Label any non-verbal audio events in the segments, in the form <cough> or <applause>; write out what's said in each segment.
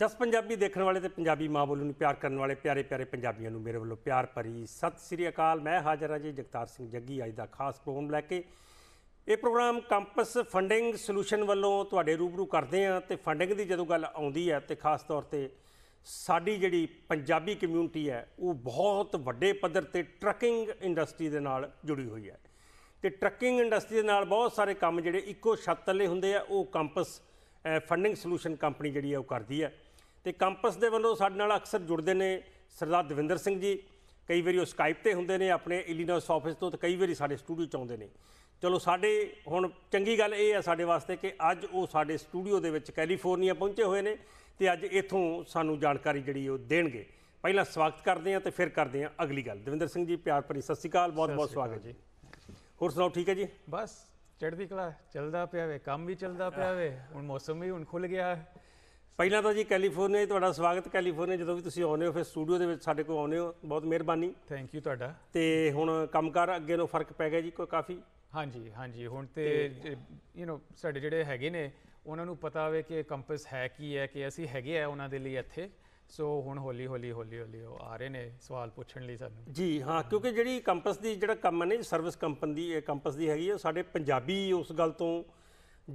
ਜਸ ਪੰਜਾਬੀ ਦੇਖਣ ਵਾਲੇ ਤੇ ਪੰਜਾਬੀ ਮਾਂ ਬੋਲੀ ਨੂੰ ਪਿਆਰ ਕਰਨ ਵਾਲੇ ਪਿਆਰੇ ਪਿਆਰੇ ਪੰਜਾਬੀਆਂ ਨੂੰ ਮੇਰੇ ਵੱਲੋਂ ਪਿਆਰ ਭਰੀ ਸਤਿ ਸ੍ਰੀ ਅਕਾਲ ਮੈਂ ਹਾਜ਼ਰ ਹਾਂ ਜੀ ਜਗਤਾਰ ਸਿੰਘ ਜੱਗੀ ਅੱਜ ਦਾ ਖਾਸ ਪ੍ਰੋਗਰਾਮ ਲੈ ਕੇ ਇਹ ਪ੍ਰੋਗਰਾਮ ਕੰਪਸ ਫੰਡਿੰਗ ਸੋਲੂਸ਼ਨ ਵੱਲੋਂ ਤੁਹਾਡੇ ਰੂਬਰੂ ਕਰਦੇ ਆ ਤੇ ਫੰਡਿੰਗ ਦੀ ਜਦੋਂ ਗੱਲ ਆਉਂਦੀ ਹੈ ਤੇ ਖਾਸ ਤੌਰ ਤੇ ਸਾਡੀ ਜਿਹੜੀ ਪੰਜਾਬੀ ਕਮਿਊਨਿਟੀ ਹੈ ਉਹ ਬਹੁਤ ਵੱਡੇ ਪੱਧਰ ਤੇ ਟਰੱਕਿੰਗ ਇੰਡਸਟਰੀ ਦੇ ਨਾਲ ਜੁੜੀ ਹੋਈ ਹੈ ਤੇ ਟਰੱਕਿੰਗ ਇੰਡਸਟਰੀ ਦੇ ਨਾਲ ਬਹੁਤ ਸਾਰੇ ਕੰਮ ਜਿਹੜੇ ਇੱਕੋ ਛੱਤ ਥੱਲੇ ਹੁੰਦੇ ਆ ਉਹ ਕੰਪਸ ਫੰਡਿੰਗ ਸੋਲੂਸ਼ਨ ਕੰਪਨੀ ਜਿਹੜੀ ਹੈ ਉਹ ਕਰਦੀ ਹੈ ਤੇ ਕੰਪਸ ਦੇ ਵੱਲੋਂ ਸਾਡੇ ਨਾਲ ਅਕਸਰ ਜੁੜਦੇ ਨੇ ਸਰਦਾਰ ਦਵਿੰਦਰ ਸਿੰਘ ਜੀ ਕਈ ਵਾਰੀ ਉਹ ਸਕਾਈਪ ਤੇ ਹੁੰਦੇ ਨੇ ਆਪਣੇ ਇਲੀਨੋਇਸ ਆਫਿਸ ਤੋਂ ਤੇ ਕਈ ਵਾਰੀ ਸਾਡੇ ਸਟੂਡੀਓ ਚ ਆਉਂਦੇ ਨੇ ਚਲੋ ਸਾਡੇ ਹੁਣ ਚੰਗੀ ਗੱਲ ਇਹ ਆ ਸਾਡੇ ਵਾਸਤੇ ਕਿ ਅੱਜ ਉਹ ਸਾਡੇ ਸਟੂਡੀਓ ਦੇ ਵਿੱਚ ਕੈਲੀਫੋਰਨੀਆ ਪਹੁੰਚੇ ਹੋਏ ਨੇ ਤੇ ਅੱਜ ਇੱਥੋਂ ਸਾਨੂੰ ਜਾਣਕਾਰੀ ਜਿਹੜੀ ਉਹ ਦੇਣਗੇ ਪਹਿਲਾਂ ਸਵਾਗਤ ਕਰਦੇ ਆ ਤੇ ਫਿਰ ਕਰਦੇ ਆ ਅਗਲੀ ਗੱਲ ਦਵਿੰਦਰ ਸਿੰਘ ਜੀ ਪਿਆਰ ਭਰੀ ਸਤਿ ਸ਼੍ਰੀ ਅਕਾਲ ਬਹੁਤ ਬਹੁਤ ਸਵਾਗਤ ਜੀ ਹੋਰ ਸੁਣਾਓ ਠੀਕ ਹੈ ਜੀ ਬਸ ਚੜ੍ਹਦੀ ਕਲਾ ਚੱਲਦਾ ਪਿਆ ਵੇ ਕੰਮ ਵੀ ਚੱਲਦਾ ਪਿਆ ਵੇ ਹੁਣ ਮੌਸਮ ਵੀ ਹੁਣ ਖੁੱਲ ਗਿਆ ਪਹਿਲਾਂ ਤਾਂ ਜੀ ਕੈਲੀਫੋਰਨੀਆ ਤੁਹਾਡਾ ਸਵਾਗਤ ਕੈਲੀਫੋਰਨੀਆ ਜਦੋਂ ਵੀ ਤੁਸੀਂ ਆਉਂਦੇ ਹੋ ਫਿਰ ਸਟੂਡੀਓ ਦੇ ਵਿੱਚ ਸਾਡੇ ਕੋਲ ਆਉਂਦੇ ਹੋ ਬਹੁਤ ਮਿਹਰਬਾਨੀ ਥੈਂਕ ਯੂ ਤੁਹਾਡਾ ਤੇ ਹੁਣ ਕੰਮਕਾਰ ਅੱਗੇ ਨੂੰ ਫਰਕ ਪੈ ਗਿਆ ਜੀ ਕੋਈ ਕਾਫੀ ਹਾਂਜੀ ਹਾਂਜੀ ਹੁਣ ਤੇ ਯੂ نو ਸਾਡੇ ਜਿਹੜੇ ਹੈਗੇ ਨੇ ਉਹਨਾਂ ਨੂੰ ਪਤਾ ਹੋਵੇ ਕਿ ਕੰਪਸ ਹੈ ਕੀ ਹੈ ਕਿ ਅਸੀਂ ਹੈਗੇ ਆ ਉਹਨਾਂ ਦੇ ਲਈ ਇੱਥੇ ਸੋ ਹੁਣ ਹੌਲੀ ਹੌਲੀ ਹੌਲੀ ਹੌਲੀ ਉਹ ਆ ਰਹੇ ਨੇ ਸਵਾਲ ਪੁੱਛਣ ਲਈ ਸਾਨੂੰ ਜੀ ਹਾਂ ਕਿਉਂਕਿ ਜਿਹੜੀ ਕੰਪਸ ਦੀ ਜਿਹੜਾ ਕੰਮ ਨੇ ਸਰਵਿਸ ਕੰਪਨ ਦੀ ਕੰਪਸ ਦੀ ਹੈਗੀ ਆ ਸਾਡੇ ਪੰਜਾਬੀ ਉਸ ਗੱਲ ਤੋਂ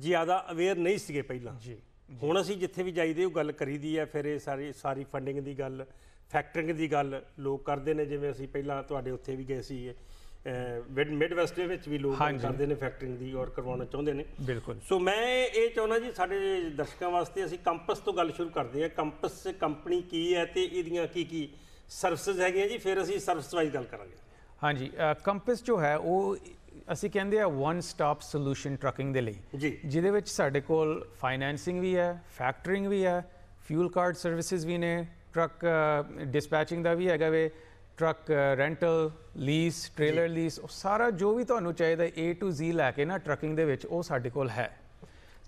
ਜ਼ਿਆਦਾ ਅਵੇਅਰ ਨਹੀਂ ਸੀਗੇ ਪਹਿਲਾਂ ਜੀ ਹੁਣ ਅਸੀਂ ਜਿੱਥੇ ਵੀ ਜਾਈਦੇ ਉਹ ਗੱਲ ਕਰੀਦੀ ਆ ਫਿਰ ਇਹ ਸਾਰੀ ਸਾਰੀ ਫੰਡਿੰਗ ਦੀ ਗੱਲ ਫੈਕਟਰਿੰਗ ਦੀ ਗੱਲ ਲੋਕ ਕਰਦੇ ਨੇ ਜਿਵੇਂ ਅਸੀਂ ਪਹਿਲਾਂ ਤੁਹਾਡੇ ਉੱਥੇ ਵੀ ਗਏ ਸੀ ਮਿਡ ਵੈਸਟ ਦੇ ਵਿੱਚ ਵੀ ਲੋਕ ਕਰਦੇ ਨੇ ਫੈਕਟਰਿੰਗ ਦੀ ਔਰ ਕਰਵਾਉਣਾ ਚਾਹੁੰਦੇ ਨੇ ਬਿਲਕੁਲ ਸੋ ਮੈਂ ਇਹ ਚਾਹੁੰਦਾ ਜੀ ਸਾਡੇ ਦਰਸ਼ਕਾਂ ਵਾਸਤੇ ਅਸੀਂ ਕੰਪਸ ਤੋਂ ਗੱਲ ਸ਼ੁਰੂ ਕਰਦੇ ਹਾਂ ਕੰਪਸ ਕੰਪਨੀ ਕੀ ਹੈ ਤੇ ਇਹਦੀਆਂ ਕੀ ਕੀ ਸਰਵਿਸਿਜ਼ ਹੈਗੀਆਂ ਜੀ ਫਿਰ ਅਸੀਂ ਸਰਵਿਸ ਵਾਈਜ਼ ਗੱਲ ਕਰਾਂਗੇ ਹਾਂਜੀ ਕੰਪਸ ਜੋ ਹੈ ਉਹ ਅਸੀਂ ਕਹਿੰਦੇ ਆ ਵਨ ਸਟਾਪ ਸੋਲੂਸ਼ਨ ਟਰੱਕਿੰਗ ਦੇ ਲਈ ਜੀ ਜਿਹਦੇ ਵਿੱਚ ਸਾਡੇ ਕੋਲ ਫਾਈਨੈਂਸਿੰਗ ਵੀ ਹੈ ਫੈਕਟਰਿੰਗ ਵੀ ਹੈ ਫਿਊਲ ਕਾਰਡ ਸਰਵਿਸਿਜ਼ ਵੀ ਨੇ ਟਰੱਕ ਡਿਸਪੈਚਿੰਗ ਦਾ ਵੀ ਹੈਗਾ ਵੇ truck rental lease trailer lease ਉਹ ਸਾਰਾ ਜੋ ਵੀ ਤੁਹਾਨੂੰ ਚਾਹੀਦਾ ਏ ਟੂ ਜ਼ੀ ਲੈ ਕੇ ਨਾ ਟਰੱਕਿੰਗ ਦੇ ਵਿੱਚ ਉਹ ਸਾਡੇ ਕੋਲ ਹੈ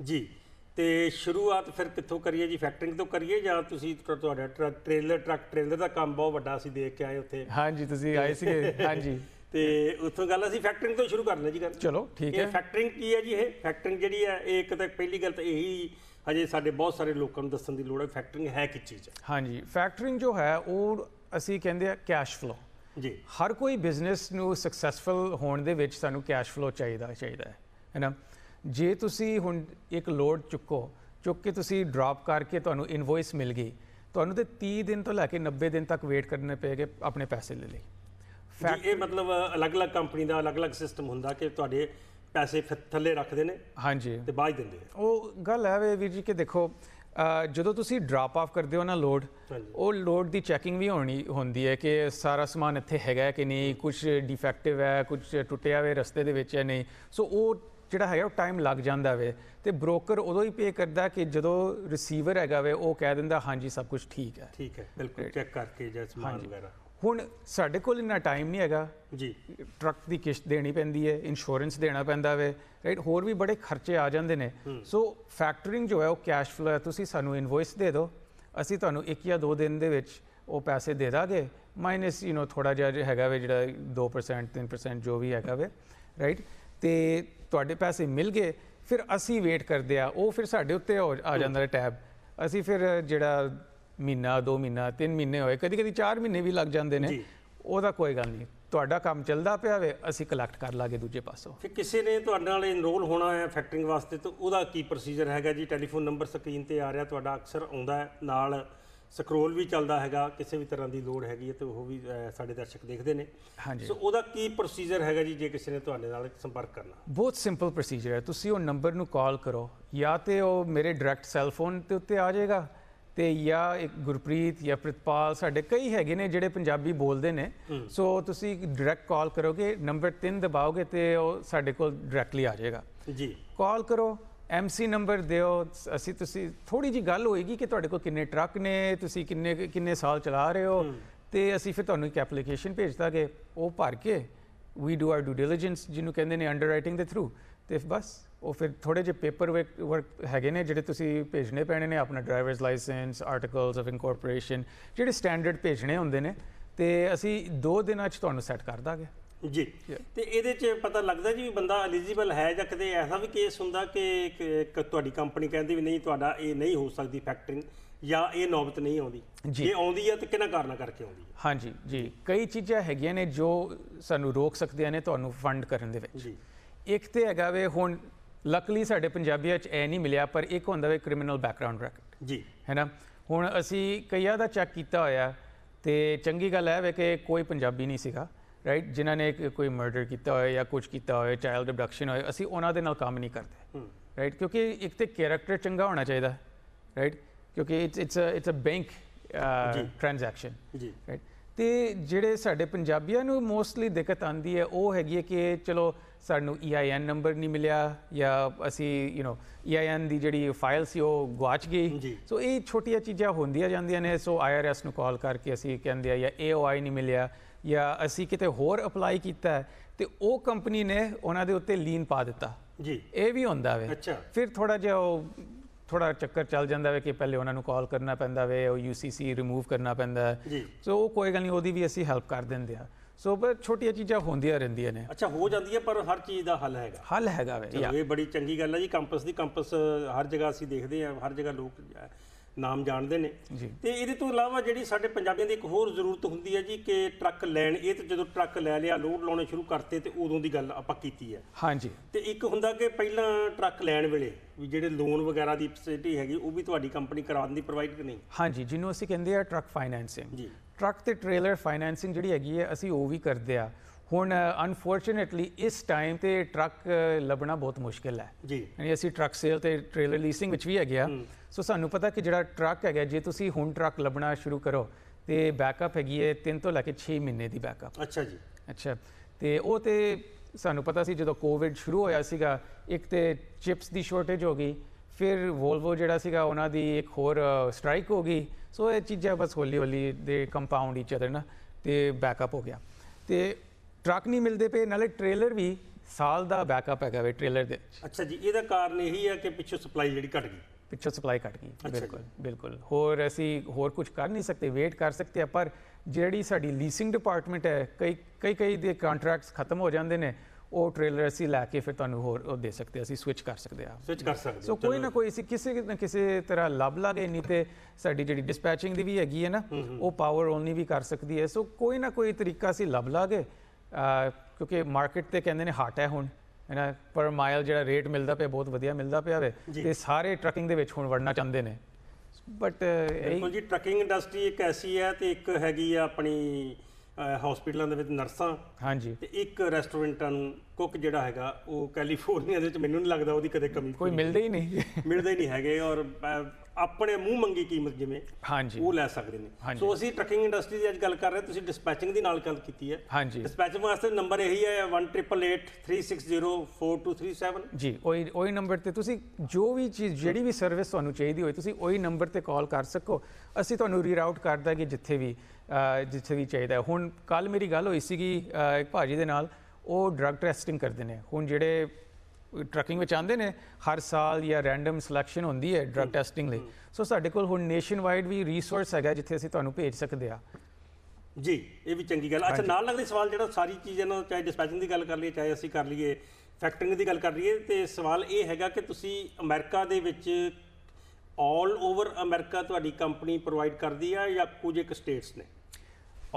ਜੀ ਤੇ ਸ਼ੁਰੂਆਤ ਫਿਰ ਕਿੱਥੋਂ ਕਰੀਏ ਜੀ ਫੈਕਟਰਿੰਗ ਤੋਂ ਕਰੀਏ ਜਾਂ ਤੁਸੀਂ ਤੁਹਾਡਾ ਟਰੱਕ ਟ੍ਰੇਲਰ ਟਰੱਕ ਟ੍ਰੇਲਰ ਦਾ ਕੰਮ ਬਹੁਤ ਵੱਡਾ ਅਸੀਂ ਦੇਖ ਕੇ ਆਏ ਉੱਥੇ ਹਾਂਜੀ ਤੁਸੀਂ ਆਏ ਸੀਗੇ <laughs> ਹਾਂਜੀ ਤੇ ਉੱਥੋਂ ਗੱਲ ਅਸੀਂ ਫੈਕਟਰਿੰਗ ਤੋਂ ਸ਼ੁਰੂ ਕਰਨਾ ਜੀ ਗੱਲ ਚਲੋ ਠੀਕ ਹੈ ਫੈਕਟਰਿੰਗ ਕੀ ਹੈ ਜੀ ਇਹ ਫੈਕਟਰਿੰਗ ਜਿਹੜੀ ਹੈ ਇਹ ਇੱਕ ਤਾਂ ਪਹਿਲੀ ਗੱਲ ਤਾਂ ਇਹੀ ਹਜੇ ਸਾਡੇ ਬਹੁਤ ਸਾਰੇ ਲੋਕਾਂ ਨੂੰ ਦੱਸਣ ਦੀ ਲੋੜ ਹੈ ਫੈਕਟਰਿੰਗ ਹੈ ਕੀ ਚੀਜ਼ ਹੈ ਹਾਂਜੀ ਫੈਕਟਰਿੰਗ ਜੋ ਹੈ ਉਹ ਅਸੀਂ ਕਹਿੰਦੇ ਆ ਕੈਸ਼ ਫਲੋ ਜੀ ਹਰ ਕੋਈ ਬਿਜ਼ਨਸ ਨੂੰ ਸਕਸੈਸਫੁਲ ਹੋਣ ਦੇ ਵਿੱਚ ਸਾਨੂੰ ਕੈਸ਼ ਫਲੋ ਚਾਹੀਦਾ ਚਾਹੀਦਾ ਹੈ ਹੈਨਾ ਜੇ ਤੁਸੀਂ ਹੁਣ ਇੱਕ ਲੋਡ ਚੁੱਕੋ ਚੁੱਕ ਕੇ ਤੁਸੀਂ ਡ੍ਰੌਪ ਕਰਕੇ ਤੁਹਾਨੂੰ ਇਨਵੋਇਸ ਮਿਲ ਗਈ ਤੁਹਾਨੂੰ ਤੇ 30 ਦਿਨ ਤੋਂ ਲੈ ਕੇ 90 ਦਿਨ ਤੱਕ ਵੇਟ ਕਰਨੇ ਪਏਗੇ ਆਪਣੇ ਪੈਸੇ ਲੈ ਲਈ ਫੈਕਟਰੀ ਇਹ ਮਤਲਬ ਅਲੱਗ-ਅਲੱਗ ਕੰਪਨੀ ਦਾ ਅਲੱਗ-ਅਲੱਗ ਸਿਸਟਮ ਹੁੰਦਾ ਕਿ ਤੁਹਾਡੇ ਪੈਸੇ ਥੱਲੇ ਰੱਖਦੇ ਨੇ ਹਾਂਜੀ ਤੇ ਬਾਅਦ ਦਿੰਦੇ ਆ ਉਹ ਗੱਲ ਹੈ ਵੇ ਵੀਰ ਜੀ ਕਿ ਦੇਖੋ ਜਦੋਂ ਤੁਸੀਂ ਡ੍ਰੌਪ ਆਫ ਕਰਦੇ ਹੋ ਨਾ ਲੋਡ ਉਹ ਲੋਡ ਦੀ ਚੈਕਿੰਗ ਵੀ ਹੋਣੀ ਹੁੰਦੀ ਹੈ ਕਿ ਸਾਰਾ ਸਮਾਨ ਇੱਥੇ ਹੈਗਾ ਕਿ ਨਹੀਂ ਕੁਝ ਡਿਫੈਕਟਿਵ ਹੈ ਕੁਝ ਟੁੱਟਿਆ ਹੋਇਆ ਰਸਤੇ ਦੇ ਵਿੱਚ ਹੈ ਨਹੀਂ ਸੋ ਉਹ ਜਿਹੜਾ ਹੈਗਾ ਉਹ ਟਾਈਮ ਲੱਗ ਜਾਂਦਾ ਵੇ ਤੇ ਬ੍ਰੋਕਰ ਉਦੋਂ ਹੀ ਪੇ ਕਰਦਾ ਕਿ ਜਦੋਂ ਰਿਸੀਵਰ ਹੈਗਾ ਵੇ ਉਹ ਕਹਿ ਦਿੰਦਾ ਹਾਂਜੀ ਸਭ ਕੁਝ ਠੀਕ ਹੈ ਠੀਕ ਹੈ ਬਿਲਕੁਲ ਚੈੱਕ ਕਰਕੇ ਸਮਾਨ ਵਗੈਰਾ ਹੁਣ ਸਾਡੇ ਕੋਲ ਇੰਨਾ ਟਾਈਮ ਨਹੀਂ ਹੈਗਾ ਜੀ ਟਰੱਕ ਦੀ ਕਿਸ਼ਤ ਦੇਣੀ ਪੈਂਦੀ ਹੈ ਇੰਸ਼ੋਰੈਂਸ ਦੇਣਾ ਪੈਂਦਾ ਵੇ ਰਾਈਟ ਹੋਰ ਵੀ ਬੜੇ ਖਰਚੇ ਆ ਜਾਂਦੇ ਨੇ ਸੋ ਫੈਕਟਰਿੰਗ ਜੋ ਹੈ ਉਹ ਕੈਸ਼ ਫਲੋ ਹੈ ਤੁਸੀਂ ਸਾਨੂੰ ਇਨਵੋਇਸ ਦੇ ਦਿਓ ਅਸੀਂ ਤੁਹਾਨੂੰ ਇੱਕ ਜਾਂ ਦੋ ਦਿਨ ਦੇ ਵਿੱਚ ਉਹ ਪੈਸੇ ਦੇ ਦਾਂਗੇ ਮਾਈਨਸ ਯੂ نو ਥੋੜਾ ਜਿਹਾ ਹੈਗਾ ਵੇ ਜਿਹੜਾ 2% 3% ਜੋ ਵੀ ਹੈਗਾ ਵੇ ਰਾਈਟ ਤੇ ਤੁਹਾਡੇ ਪੈਸੇ ਮਿਲ ਗਏ ਫਿਰ ਅਸੀਂ ਵੇਟ ਕਰਦੇ ਆ ਉਹ ਫਿਰ ਸਾਡੇ ਉੱਤੇ ਆ ਜਾਂਦਾ ਹੈ ਟੈਬ ਅਸੀਂ ਫਿਰ ਜਿਹੜਾ ਮਹੀਨਾ 2 ਮਹੀਨਾ 3 ਮਹੀਨੇ ਹੋਏ ਕਦੀ ਕਦੀ 4 ਮਹੀਨੇ ਵੀ ਲੱਗ ਜਾਂਦੇ ਨੇ ਉਹਦਾ ਕੋਈ ਗੱਲ ਨਹੀਂ ਤੁਹਾਡਾ ਕੰਮ ਚੱਲਦਾ ਪਿਆ ਹੋਵੇ ਅਸੀਂ ਕਲੈਕਟ ਕਰ ਲਾਗੇ ਦੂਜੇ ਪਾਸੋਂ ਫਿਰ ਕਿਸੇ ਨੇ ਤੁਹਾਡੇ ਨਾਲ ਇਨਰੋਲ ਹੋਣਾ ਹੈ ਫੈਕਟਰਿੰਗ ਵਾਸਤੇ ਤਾਂ ਉਹਦਾ ਕੀ ਪ੍ਰੋਸੀਜਰ ਹੈਗਾ ਜੀ ਟੈਲੀਫੋਨ ਨੰਬਰ ਸਕਰੀਨ ਤੇ ਆ ਰਿਹਾ ਤੁਹਾਡਾ ਅਕਸਰ ਆਉਂਦਾ ਹੈ ਨਾਲ ਸਕਰੋਲ ਵੀ ਚੱਲਦਾ ਹੈਗਾ ਕਿਸੇ ਵੀ ਤਰ੍ਹਾਂ ਦੀ ਲੋੜ ਹੈਗੀ ਹੈ ਤੇ ਉਹ ਵੀ ਸਾਡੇ ਦਰਸ਼ਕ ਦੇਖਦੇ ਨੇ ਹਾਂਜੀ ਸੋ ਉਹਦਾ ਕੀ ਪ੍ਰੋਸੀਜਰ ਹੈਗਾ ਜੀ ਜੇ ਕਿਸੇ ਨੇ ਤੁਹਾਡੇ ਨਾਲ ਸੰਪਰਕ ਕਰਨਾ ਬਹੁਤ ਸਿੰਪਲ ਪ੍ਰੋਸੀਜਰ ਹੈ ਤੁਸੀਂ ਉਹ ਨੰਬਰ ਨੂੰ ਕਾਲ ਕਰੋ ਜਾਂ ਤੇ ਉਹ ਮੇਰੇ ਡਾਇਰੈਕਟ ਸੈੱਲ ਫੋਨ ਤੇ ਉੱਤੇ ਆ ਜਾਏਗਾ ਤੇ ਜਾਂ ਇੱਕ ਗੁਰਪ੍ਰੀਤ ਜਾਂ ਪ੍ਰਿਤਪਾਲ ਸਾਡੇ ਕਈ ਹੈਗੇ ਨੇ ਜਿਹੜੇ ਪੰਜਾਬੀ ਬੋਲਦੇ ਨੇ ਸੋ ਤੁਸੀਂ ਡਾਇਰੈਕਟ ਕਾਲ ਕਰੋਗੇ ਨੰਬਰ 3 ਦਬਾਓਗੇ ਤੇ ਉਹ ਸਾਡੇ ਕੋਲ ਡਾਇਰੈਕਟਲੀ ਆ ਜਾਏਗਾ ਜੀ ਕਾਲ ਕਰੋ ਐਮਸੀ ਨੰਬਰ ਦਿਓ ਅਸੀਂ ਤੁਸੀਂ ਥੋੜੀ ਜੀ ਗੱਲ ਹੋਏਗੀ ਕਿ ਤੁਹਾਡੇ ਕੋਲ ਕਿੰਨੇ ਟਰੱਕ ਨੇ ਤੁਸੀਂ ਕਿੰਨੇ ਕਿੰਨੇ ਸਾਲ ਚਲਾ ਰਹੇ ਹੋ ਤੇ ਅਸੀਂ ਫਿਰ ਤੁਹਾਨੂੰ ਇੱਕ ਐਪਲੀਕੇਸ਼ਨ ਭੇਜ ਦਾਂਗੇ ਉਹ ਭਰ ਕੇ we do our due diligence ਜਿਹਨੂੰ ਕਹਿੰਦੇ ਨੇ ਅੰਡਰਰਾਈਟਿੰਗ ਦੇ ਥਰੂ ਤੇ ਬਸ ਉਹ ਫਿਰ ਥੋੜੇ ਜਿਹੇ ਪੇਪਰ ਵਰਕ ਹੈਗੇ ਨੇ ਜਿਹੜੇ ਤੁਸੀਂ ਭੇਜਣੇ ਪੈਣੇ ਨੇ ਆਪਣਾ driver's license articles of incorporation ਜਿਹੜੇ ਸਟੈਂਡਰਡ ਭੇਜਣੇ ਹੁੰਦੇ ਨੇ ਤੇ ਅਸੀਂ 2 ਦਿਨਾਂ 'ਚ ਤੁਹਾਨੂੰ ਸੈੱਟ ਕਰ ਦਾਂਗੇ ਜੀ ਤੇ ਇਹਦੇ 'ਚ ਪਤਾ ਲੱਗਦਾ ਜੀ ਵੀ ਬੰਦਾ ਐਲੀਜੀਬਲ ਹੈ ਜਾਂ ਕਦੇ ਐਸਾ ਵੀ ਕੇਸ ਹੁੰਦਾ ਕਿ ਤੁਹਾਡੀ ਕੰਪਨੀ ਕਹਿੰਦੀ ਵੀ ਨਹੀਂ ਤੁਹਾਡਾ ਇਹ ਨਹੀਂ ਹੋ ਸਕਦੀ ਫੈਕਟਰਿੰਗ ਜਾਂ ਇਹ ਨੌਬਤ ਨਹੀਂ ਆਉਂਦੀ ਜੇ ਆਉਂਦੀ ਹੈ ਤਾਂ ਕਿਹਨਾਂ ਕਾਰਨਾਂ ਕਰਕੇ ਆਉਂਦੀ ਹੈ ਹਾਂਜੀ ਜੀ ਕਈ ਚੀਜ਼ਾਂ ਹੈਗੀਆਂ ਨੇ ਜੋ ਸਾਨੂੰ ਰੋਕ ਸਕਦੀਆਂ ਨੇ ਤੁਹਾਨੂੰ ਫੰਡ ਕਰਨ ਦੇ ਵਿੱਚ ਇੱਕ ਤੇ ਹੈਗਾ ਵੇ ਹੁਣ ਲੱਕਲੀ ਸਾਡੇ ਪੰਜਾਬੀਆਂ 'ਚ ਐ ਨਹੀਂ ਮਿਲਿਆ ਪਰ ਇੱਕ ਹੁੰਦਾ ਵੇ ਕ੍ਰਿਮੀਨਲ ਬੈਕਗ੍ਰਾਉਂਡ ਰੈਕਟ ਜੀ ਹੈਨਾ ਹੁਣ ਅਸੀਂ ਕਈਆਂ ਦਾ ਚੈੱਕ ਕੀਤਾ ਹੋਇਆ ਤੇ ਚੰਗੀ ਗੱਲ ਹੈ ਵੇ ਕਿ ਕੋਈ ਪੰਜਾਬੀ ਨਹੀਂ ਸੀਗਾ ਰਾਈਟ ਜਿਨ੍ਹਾਂ ਨੇ ਕੋਈ ਮਰਡਰ ਕੀਤਾ ਹੋਇਆ ਜਾਂ ਕੁਝ ਕੀਤਾ ਹੋਇਆ ਚਾਈਲਡ ਅਬਡਕਸ਼ਨ ਹੋਇਆ ਅਸੀਂ ਉਹਨਾਂ ਦੇ ਨਾਲ ਕੰਮ ਨਹੀਂ ਕਰਦੇ ਰਾਈਟ ਕਿਉਂਕਿ ਇੱਕ ਤੇ ਕੈਰੈਕਟਰ ਚੰਗਾ ਹੋਣਾ ਚਾਹੀਦਾ ਰਾਈਟ ਕਿਉਂਕਿ it's it's a it's a bank transaction ਜੀ ਰਾਈਟ ਤੇ ਜਿਹੜੇ ਸਾਡੇ ਪੰਜਾਬੀਆਂ ਨੂੰ ਮੋਸਟਲੀ ਦਿੱਕਤ ਆਂਦੀ ਹੈ ਉਹ ਹੈਗੀ ਹੈ ਕਿ ਚਲੋ ਸਾਨੂੰ EIN ਨੰਬਰ ਨਹੀਂ ਮਿਲਿਆ ਜਾਂ ਅਸੀਂ ਯੂ نو EIN ਦੀ ਜਿਹੜੀ ਫਾਈਲ ਸੀ ਉਹ ਗਵਾਚ ਗਈ ਸੋ ਇਹ ਛੋਟੀਆਂ ਚੀਜ਼ਾਂ ਹੁੰਦੀਆਂ ਜਾਂਦੀਆਂ ਨੇ ਸੋ IRS ਨੂੰ ਕਾਲ ਕਰਕੇ ਅਸੀਂ ਕਹਿੰਦੇ ਆ ਜਾਂ AOI ਨਹੀਂ ਮਿਲਿਆ ਜਾਂ ਅਸੀਂ ਕਿਤੇ ਹੋਰ ਅਪਲਾਈ ਕੀਤਾ ਤੇ ਉਹ ਕੰਪਨੀ ਨੇ ਉਹਨਾਂ ਦੇ ਉੱਤੇ ਲੀਨ ਪਾ ਦਿੱਤਾ ਜੀ ਇਹ ਵੀ ਹੁੰਦਾ ਵੇ ਅੱਛਾ ਫਿਰ ਥੋੜਾ ਜਿਹਾ ਉਹ ਥੋੜਾ ਚੱਕਰ ਚੱਲ ਜਾਂਦਾ ਵੇ ਕਿ ਪਹਿਲੇ ਉਹਨਾਂ ਨੂੰ ਕਾਲ ਕਰਨਾ ਪੈਂਦਾ ਵੇ ਉਹ ਯੂਸੀਸੀ ਰਿਮੂਵ ਕਰਨਾ ਪੈਂਦਾ ਸੋ ਉਹ ਕੋਈ ਗੱਲ ਨਹੀਂ ਉਹਦੀ ਵੀ ਅਸੀਂ ਹੈਲਪ ਕਰ ਦਿੰਦੇ ਆ ਸੋ ਪਰ ਛੋਟੀਆਂ ਚੀਜ਼ਾਂ ਹੁੰਦੀਆਂ ਰਹਿੰਦੀਆਂ ਨੇ ਅੱਛਾ ਹੋ ਜਾਂਦੀ ਹੈ ਪਰ ਹਰ ਚੀਜ਼ ਦਾ ਹੱਲ ਹੈਗਾ ਹੱਲ ਹੈਗਾ ਵੇ ਇਹ ਬੜੀ ਚੰਗੀ ਗੱਲ ਹੈ ਜੀ ਕੰਪਸ ਦੀ ਕੰਪਸ ਹਰ ਜਗ੍ਹਾ ਅਸੀਂ ਦੇਖਦੇ ਆ ਹਰ ਜਗ੍ਹਾ ਲੋਕ ਨਾਮ ਜਾਣਦੇ ਨੇ ਤੇ ਇਹਦੇ ਤੋਂ ਇਲਾਵਾ ਜਿਹੜੀ ਸਾਡੇ ਪੰਜਾਬੀਆਂ ਦੀ ਇੱਕ ਹੋਰ ਜ਼ਰੂਰਤ ਹੁੰਦੀ ਹੈ ਜੀ ਕਿ ਟਰੱਕ ਲੈਣ ਇਹ ਤੇ ਜਦੋਂ ਟਰੱਕ ਲੈ ਲਿਆ ਲੋਡ ਲਾਉਣੇ ਸ਼ੁਰੂ ਕਰਤੇ ਤੇ ਉਦੋਂ ਦੀ ਗੱਲ ਆਪਾਂ ਕੀਤੀ ਹੈ ਹਾਂਜੀ ਤੇ ਇੱਕ ਹੁੰਦਾ ਕਿ ਪਹਿਲਾਂ ਟਰੱਕ ਲੈਣ ਵੇਲੇ ਵੀ ਜਿਹੜੇ ਲੋਨ ਵਗੈਰਾ ਦੀ ਫੈਸਿਲਿਟੀ ਹੈਗੀ ਉਹ ਵੀ ਤੁਹਾਡੀ ਕੰਪਨੀ ਕਰਾਉਣ ਦੀ ਪ੍ਰੋਵਾਈਡ ਕਿ ਨਹੀਂ ਹਾਂਜੀ ਜਿਹਨੂੰ ਅਸੀਂ ਕਹਿੰਦੇ ਆ ਟਰੱਕ ਫਾਈਨੈਂਸਿੰਗ ਜੀ ਟਰੱਕ ਤੇ ਟ੍ਰੇਲਰ ਫਾਈਨੈਂਸਿੰਗ ਜਿਹੜੀ ਹੈਗੀ ਹੈ ਅਸੀਂ ਉਹ ਵੀ ਕਰਦੇ ਆ ਹੁਣ ਅਨਫੋਰਚੂਨੇਟਲੀ ਇਸ ਟਾਈਮ ਤੇ ਟਰੱਕ ਲੱਭਣਾ ਬਹੁਤ ਮੁਸ਼ਕਿਲ ਹੈ ਜੀ ਯਾਨੀ ਅਸੀਂ ਟਰੱਕ ਸੇਲ ਤੇ ਟ੍ਰੇਲਰ ਲੀਸਿੰਗ ਵਿੱਚ ਵੀ ਆ ਗਿਆ ਸੋ ਸਾਨੂੰ ਪਤਾ ਕਿ ਜਿਹੜਾ ਟਰੱਕ ਹੈਗਾ ਜੇ ਤੁਸੀਂ ਹੁਣ ਟਰੱਕ ਲੱਭਣਾ ਸ਼ੁਰੂ ਕਰੋ ਤੇ ਬੈਕਅਪ ਹੈਗੀ ਹੈ 3 ਤੋਂ ਲੈ ਕੇ 6 ਮਹੀਨੇ ਦੀ ਬੈਕਅਪ ਅੱਛਾ ਜੀ ਅੱਛਾ ਤੇ ਉਹ ਤੇ ਸਾਨੂੰ ਪਤਾ ਸੀ ਜਦੋਂ ਕੋਵਿਡ ਸ਼ੁਰੂ ਹੋਇਆ ਸੀਗਾ ਇੱਕ ਤੇ ਚਿਪਸ ਦੀ ਸ਼ਾਰਟੇਜ ਹੋ ਗਈ ਫਿਰ ਵੋਲਵੋ ਜਿਹੜਾ ਸੀਗਾ ਉਹਨਾਂ ਦੀ ਇੱਕ ਹੋਰ ਸਟ੍ਰਾਈਕ ਹੋ ਗਈ ਸੋ ਇਹ ਚੀਜ਼ਾਂ ਬਸ ਹੌਲੀ ਹੌਲੀ ਦੇ ਕੰਪਾਊਂਡ ਈਚ ਅਦਰ ਨਾ ਤੇ ਬੈਕਅਪ ਹੋ ਗਿਆ ਤੇ ਟਰੱਕ ਨਹੀਂ ਮਿਲਦੇ ਪਏ ਨਾਲੇ ਟ੍ਰੇਲਰ ਵੀ ਸਾਲ ਦਾ ਬੈਕਅਪ ਹੈਗਾ ਵੇ ਟ੍ਰੇਲਰ ਦੇ ਅੱਛਾ ਜੀ ਇਹਦਾ ਕਾਰਨ ਇਹੀ ਹੈ ਕਿ ਪਿੱਛੋਂ ਸਪਲਾਈ ਜਿਹੜੀ ਘਟ ਗਈ ਪਿਕਚਰ ਸਪਲਾਈ ਕੱਟ ਗਈ ਬਿਲਕੁਲ ਬਿਲਕੁਲ ਹੋਰ ਅਸੀਂ ਹੋਰ ਕੁਝ ਕਰ ਨਹੀਂ ਸਕਦੇ ਵੇਟ ਕਰ ਸਕਦੇ ਆ ਪਰ ਜਿਹੜੀ ਸਾਡੀ ਲੀਸਿੰਗ ਡਿਪਾਰਟਮੈਂਟ ਹੈ ਕਈ ਕਈ ਕਈ ਦੇ ਕੰਟਰੈਕਟਸ ਖਤਮ ਹੋ ਜਾਂਦੇ ਨੇ ਉਹ ਟ੍ਰੇਲਰ ਅਸੀਂ ਲੈ ਕੇ ਫਿਰ ਤੁਹਾਨੂੰ ਹੋਰ ਉਹ ਦੇ ਸਕਦੇ ਅਸੀਂ ਸਵਿਚ ਕਰ ਸਕਦੇ ਆ ਸਵਿਚ ਕਰ ਸਕਦੇ ਸੋ ਕੋਈ ਨਾ ਕੋਈ ਅਸੀਂ ਕਿਸੇ ਨਾ ਕਿਸੇ ਤਰ੍ਹਾਂ ਲੱਭ ਲਾਗੇ ਨਹੀਂ ਤੇ ਸਾਡੀ ਜਿਹੜੀ ਡਿਸਪੈਚਿੰਗ ਦੀ ਵੀ ਹੈਗੀ ਹੈ ਨਾ ਉਹ ਪਾਵਰ ਓਨਲੀ ਵੀ ਕਰ ਸਕਦੀ ਹੈ ਸੋ ਕੋਈ ਨਾ ਕੋਈ ਤਰੀਕਾ ਅਸੀਂ ਲੱਭ ਲਾਗੇ ਕਿਉਂਕਿ ਮਾਰਕੀਟ ਤੇ ਕਹਿੰਦੇ ਨੇ ਹਾਟ ਹੈ ਹੁਣ ਇਹਨਾਂ ਪਰ ਮਾਈਲ ਜਿਹੜਾ ਰੇਟ ਮਿਲਦਾ ਪਿਆ ਬਹੁਤ ਵਧੀਆ ਮਿਲਦਾ ਪਿਆ ਵੇ ਤੇ ਸਾਰੇ ਟਰੱਕਿੰਗ ਦੇ ਵਿੱਚ ਹੁਣ ਵੜਨਾ ਚਾਹੁੰਦੇ ਨੇ ਬਟ ਬਿਲਕੁਲ ਜੀ ਟਰੱਕਿੰਗ ਇੰਡਸਟਰੀ ਇੱਕ ਐਸੀ ਹੈ ਤੇ ਇੱਕ ਹੈਗੀ ਆ ਆਪਣੀ ਹਸਪੀਟਲਾਂ ਦੇ ਵਿੱਚ ਨਰਸਾਂ ਹਾਂਜੀ ਤੇ ਇੱਕ ਰੈਸਟੋਰੈਂਟਾਂ ਨੂੰ ਕੁੱਕ ਜਿਹੜਾ ਹੈਗਾ ਉਹ ਕੈਲੀਫੋਰਨੀਆ ਦੇ ਵਿੱਚ ਮੈਨੂੰ ਨਹੀਂ ਲੱਗਦਾ ਉਹਦੀ ਕਦੇ ਕਮੀ ਕੋਈ ਮਿਲਦੇ ਹੀ ਨਹੀਂ ਮਿਲਦੇ ਹੀ ਨਹੀਂ ਹੈਗੇ ਔਰ ਆਪਣੇ ਮੂੰਹ ਮੰਗੀ ਕੀਮਤ ਜਿਵੇਂ ਹਾਂਜੀ ਉਹ ਲੈ ਸਕਦੇ ਨੇ ਸੋ ਅਸੀਂ ਟਰਕਿੰਗ ਇੰਡਸਟਰੀ ਦੀ ਅੱਜ ਗੱਲ ਕਰ ਰਹੇ ਤੁਸੀਂ ਡਿਸਪੈਚਿੰਗ ਦੀ ਨਾਲ ਗੱਲ ਕੀਤੀ ਹੈ ਹਾਂਜੀ ਡਿਸਪੈਚਿੰਗ ਵਾਸਤੇ ਨੰਬਰ ਇਹੀ ਹੈ 1883604237 ਜੀ ਉਹੀ ਉਹੀ ਨੰਬਰ ਤੇ ਤੁਸੀਂ ਜੋ ਵੀ ਚੀਜ਼ ਜਿਹੜੀ ਵੀ ਸਰਵਿਸ ਤੁਹਾਨੂੰ ਚਾਹੀਦੀ ਹੋਏ ਤੁਸੀਂ ਉਹੀ ਨੰਬਰ ਤੇ ਕਾਲ ਕਰ ਸਕੋ ਅਸੀਂ ਤੁਹਾਨੂੰ ਰੀਰਾਊਟ ਕਰ ਦਾਂਗੇ ਜਿੱਥੇ ਵੀ ਜਿੱਥੇ ਵੀ ਚਾਹੀਦਾ ਹੁਣ ਕੱਲ ਮੇਰੀ ਗੱਲ ਹੋਈ ਸੀਗੀ ਇੱਕ ਭਾਜੀ ਦੇ ਨਾਲ ਉਹ ਡਰੱਗ ਟੈਸਟਿੰਗ ਕਰਦੇ ਨੇ ਹੁਣ ਜਿਹੜੇ ਟਰੱਕਿੰਗ ਵਿੱਚ ਆਉਂਦੇ ਨੇ ਹਰ ਸਾਲ ਜਾਂ ਰੈਂਡਮ ਸਿਲੈਕਸ਼ਨ ਹੁੰਦੀ ਹੈ ਡਰਗ ਟੈਸਟਿੰਗ ਲਈ ਸੋ ਸਾਡੇ ਕੋਲ ਹੁਣ ਨੇਸ਼ਨ ਵਾਈਡ ਵੀ ਰਿਸੋਰਸ ਹੈਗਾ ਜਿੱਥੇ ਅਸੀਂ ਤੁਹਾਨੂੰ ਭੇਜ ਸਕਦੇ ਆ ਜੀ ਇਹ ਵੀ ਚੰਗੀ ਗੱਲ ਅੱਛਾ ਨਾਲ ਦੇ ਸਵਾਲ ਜਿਹੜਾ ਸਾਰੀ ਚੀਜ਼ ਇਹਨਾਂ ਚਾਹੇ ਡਿਸਪੈਚਿੰਗ ਦੀ ਗੱਲ ਕਰ ਲਈਏ ਚਾਹੇ ਅਸੀਂ ਕਰ ਲਈਏ ਫੈਕਟਰਿੰਗ ਦੀ ਗੱਲ ਕਰ ਲਈਏ ਤੇ ਸਵਾਲ ਇਹ ਹੈਗਾ ਕਿ ਤੁਸੀਂ ਅਮਰੀਕਾ ਦੇ ਵਿੱਚ ਆਲ ਓਵਰ ਅਮਰੀਕਾ ਤੁਹਾਡੀ ਕੰਪਨੀ ਪ੍ਰੋਵਾਈਡ ਕਰਦੀ ਆ ਜਾਂ ਕੁਝ ਇੱਕ ਸਟੇਟਸ ਨੇ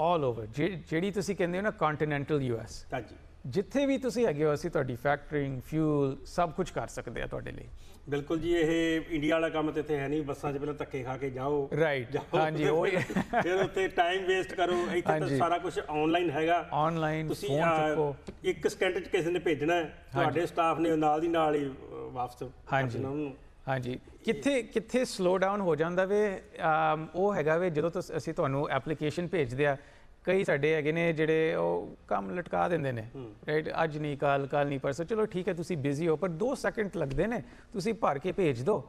ਆਲ ਓਵਰ ਜਿਹੜੀ ਤੁਸੀਂ ਕਹਿੰਦੇ ਹੋ ਨਾ ਕੰਟੀਨੈਂਟਲ ਯੂਐਸ ਹਾਂਜੀ ਜਿੱਥੇ ਵੀ ਤੁਸੀਂ ਹੈਗੇ ਹੋ ਅਸੀਂ ਤੁਹਾਡੀ ਫੈਕਟਰਿੰਗ ਫਿਊਲ ਸਭ ਕੁਝ ਕਰ ਸਕਦੇ ਆ ਤੁਹਾਡੇ ਲਈ ਬਿਲਕੁਲ ਜੀ ਇਹ ਇੰਡੀਆ ਵਾਲਾ ਕੰਮ ਤੇ ਇੱਥੇ ਹੈ ਨਹੀਂ ਬੱਸਾਂ 'ਚ ਪਹਿਲਾਂ ਧੱਕੇ ਖਾ ਕੇ ਜਾਓ ਰਾਈਟ ਹਾਂਜੀ ਉਹ ਫਿਰ ਉੱਤੇ ਟਾਈਮ ਵੇਸਟ ਕਰੋ ਇੱਥੇ ਤਾਂ ਸਾਰਾ ਕੁਝ ਆਨਲਾਈਨ ਹੈਗਾ ਆਨਲਾਈਨ ਤੁਸੀਂ ਇੱਕ ਸਕਿੰਟ 'ਚ ਕਿਸੇ ਨੇ ਭੇਜਣਾ ਹੈ ਤੁਹਾਡੇ ਸਟਾਫ ਨੇ ਨਾਲ ਦੀ ਨਾਲ ਹੀ ਵਾਪਸ ਹਾਂਜੀ ਹਾਂਜੀ ਕਿੱਥੇ ਕਿੱਥੇ ਸਲੋ ਡਾਊਨ ਹੋ ਜਾਂਦਾ ਵੇ ਉਹ ਹੈਗਾ ਵੇ ਜਦੋਂ ਅਸੀਂ ਤੁਹਾਨੂੰ ਐਪਲੀਕੇਸ਼ਨ ਭੇਜਦੇ ਆ ਕਈ ਸਾਡੇ ਹੈਗੇ ਨੇ ਜਿਹੜੇ ਉਹ ਕੰਮ ਲਟਕਾ ਦਿੰਦੇ ਨੇ ਰਾਈਟ ਅੱਜ ਨਹੀਂ ਕੱਲ ਕੱਲ ਨਹੀਂ ਸੋ ਚਲੋ ਠੀਕ ਹੈ ਤੁਸੀਂ ਬਿਜ਼ੀ ਹੋ ਪਰ 2 ਸੈਕਿੰਡ ਲੱਗਦੇ ਨੇ ਤੁਸੀਂ ਭਰ ਕੇ ਭੇਜ ਦਿਓ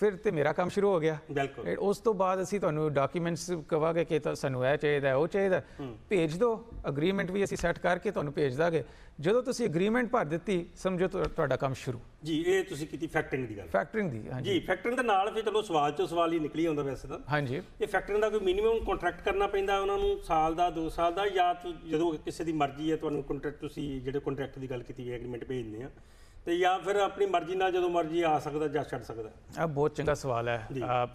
ਫਿਰ ਤੇ ਮੇਰਾ ਕੰਮ ਸ਼ੁਰੂ ਹੋ ਗਿਆ ਬਿਲਕੁਲ ਉਸ ਤੋਂ ਬਾਅਦ ਅਸੀਂ ਤੁਹਾਨੂੰ ਡਾਕੂਮੈਂਟਸ ਕਵਾਂਗੇ ਕਿ ਸਾਨੂੰ ਇਹ ਚਾਹੀਦਾ ਉਹ ਚਾਹੀਦਾ ਭੇਜ ਦਿਓ ਅਗਰੀਮੈਂਟ ਵੀ ਅਸੀਂ ਸੈੱਟ ਕਰਕੇ ਤੁਹਾਨੂੰ ਭੇਜ ਦਾਂਗੇ ਜਦੋਂ ਤੁਸੀਂ ਅਗਰੀਮੈਂਟ ਭਰ ਦਿੱਤੀ ਸਮਝੋ ਤੁਹਾਡਾ ਕੰਮ ਸ਼ੁਰੂ ਜੀ ਇਹ ਤੁਸੀਂ ਕੀਤੀ ਫੈਕਟਰਿੰਗ ਦੀ ਗੱਲ ਫੈਕਟਰਿੰਗ ਦੀ ਹਾਂਜੀ ਜੀ ਫੈਕਟਰਿੰਗ ਦੇ ਨਾਲ ਫਿਰ ਚਲੋ ਸਵਾਲ ਚੋਂ ਸਵਾਲ ਹੀ ਨਿਕਲੀ ਆਉਂਦਾ ਵੈਸੇ ਤਾਂ ਹਾਂਜੀ ਇਹ ਫੈਕਟਰਿੰਗ ਦਾ ਕੋਈ ਮਿਨੀਮਮ ਕੰਟਰੈਕਟ ਕਰਨਾ ਪੈਂਦਾ ਉਹਨਾਂ ਨੂੰ ਸਾਲ ਦਾ 2 ਸਾਲ ਦਾ ਜਾਂ ਜਦੋਂ ਕਿਸੇ ਦੀ ਮਰਜ਼ੀ ਹੈ ਤੁਹਾਨੂੰ ਕੰਟਰੈਕਟ ਤੁਸੀਂ ਜਿਹੜੇ ਕੰਟਰੈਕਟ ਦੀ ਗੱਲ ਕੀਤੀ ਹੈ ਐਗਰੀਮੈਂਟ ਭੇਜਦੇ ਆ ਤੇ ਜਾਂ ਫਿਰ ਆਪਣੀ ਮਰਜ਼ੀ ਨਾਲ ਜਦੋਂ ਮਰਜ਼ੀ ਆ ਸਕਦਾ ਜਾਂ ਛੱਡ ਸਕਦਾ ਆ ਬਹੁਤ ਚੰਗਾ ਸਵਾਲ ਹੈ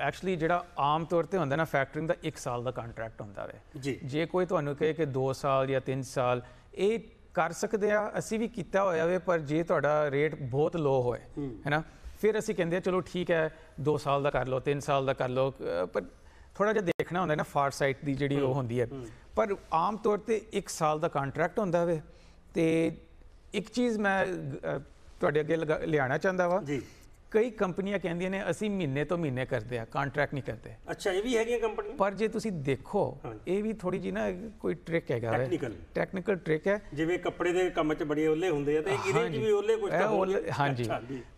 ਐਕਚੁਅਲੀ ਜਿਹੜਾ ਆਮ ਤੌਰ ਤੇ ਹੁੰਦਾ ਨਾ ਫੈਕਟਰਿੰਗ ਦਾ 1 ਸਾਲ ਦਾ ਕੰਟਰੈਕਟ ਹੁੰਦਾ ਵੇ ਜੇ ਕੋਈ ਤੁਹਾਨੂੰ ਕਹੇ ਕਿ 2 ਸਾਲ ਜਾਂ 3 ਸਾਲ ਇਹ ਕਰ ਸਕਦੇ ਆ ਅਸੀਂ ਵੀ ਕੀਤਾ ਹੋਇਆ ਵੇ ਪਰ ਜੇ ਤੁਹਾਡਾ ਰੇਟ ਬਹੁਤ ਲੋ ਹੋਏ ਹੈਨਾ ਫਿਰ ਅਸੀਂ ਕਹਿੰਦੇ ਆ ਚਲੋ ਠੀਕ ਹੈ 2 ਸਾਲ ਦਾ ਕਰ ਲਓ 3 ਸਾਲ ਦਾ ਕਰ ਲਓ ਪਰ ਥੋੜਾ ਜਿਹਾ ਦੇਖਣਾ ਹੁੰਦਾ ਨਾ ਫਾਰ ਸਾਈਟ ਦੀ ਜਿਹੜੀ ਉਹ ਹੁੰਦੀ ਹੈ ਪਰ ਆਮ ਤੌਰ ਤੇ 1 ਸਾਲ ਦਾ ਕੰਟਰੈਕਟ ਹੁੰਦਾ ਵੇ ਤੇ ਇੱਕ ਚੀਜ਼ ਮੈਂ ਤੁਹਾਡੇ ਅੱਗੇ ਲਿਆਣਾ ਚਾਹੁੰਦਾ ਵਾ ਜੀ ਕਈ ਕੰਪਨੀਆਂ ਕਹਿੰਦੀਆਂ ਨੇ ਅਸੀਂ ਮਹੀਨੇ ਤੋਂ ਮਹੀਨੇ ਕਰਦੇ ਆ ਕੰਟਰੈਕਟ ਨਹੀਂ ਕਰਦੇ ਅੱਛਾ ਇਹ ਵੀ ਹੈਗੀਆਂ ਕੰਪਨੀਆਂ ਪਰ ਜੇ ਤੁਸੀਂ ਦੇਖੋ ਇਹ ਵੀ ਥੋੜੀ ਜੀ ਨਾ ਕੋਈ ਟ੍ਰਿਕ ਹੈਗਾ ਟੈਕਨੀਕਲ ਟੈਕਨੀਕਲ ਟ੍ਰਿਕ ਹੈ ਜਿਵੇਂ ਕੱਪੜੇ ਦੇ ਕੰਮ 'ਚ ਬੜੇ ਓਲੇ ਹੁੰਦੇ ਆ ਤੇ ਇਹਦੇ 'ਚ ਵੀ ਓਲੇ ਕੁਝ ਤਾਂ ਹੋਣਗੇ ਹਾਂਜੀ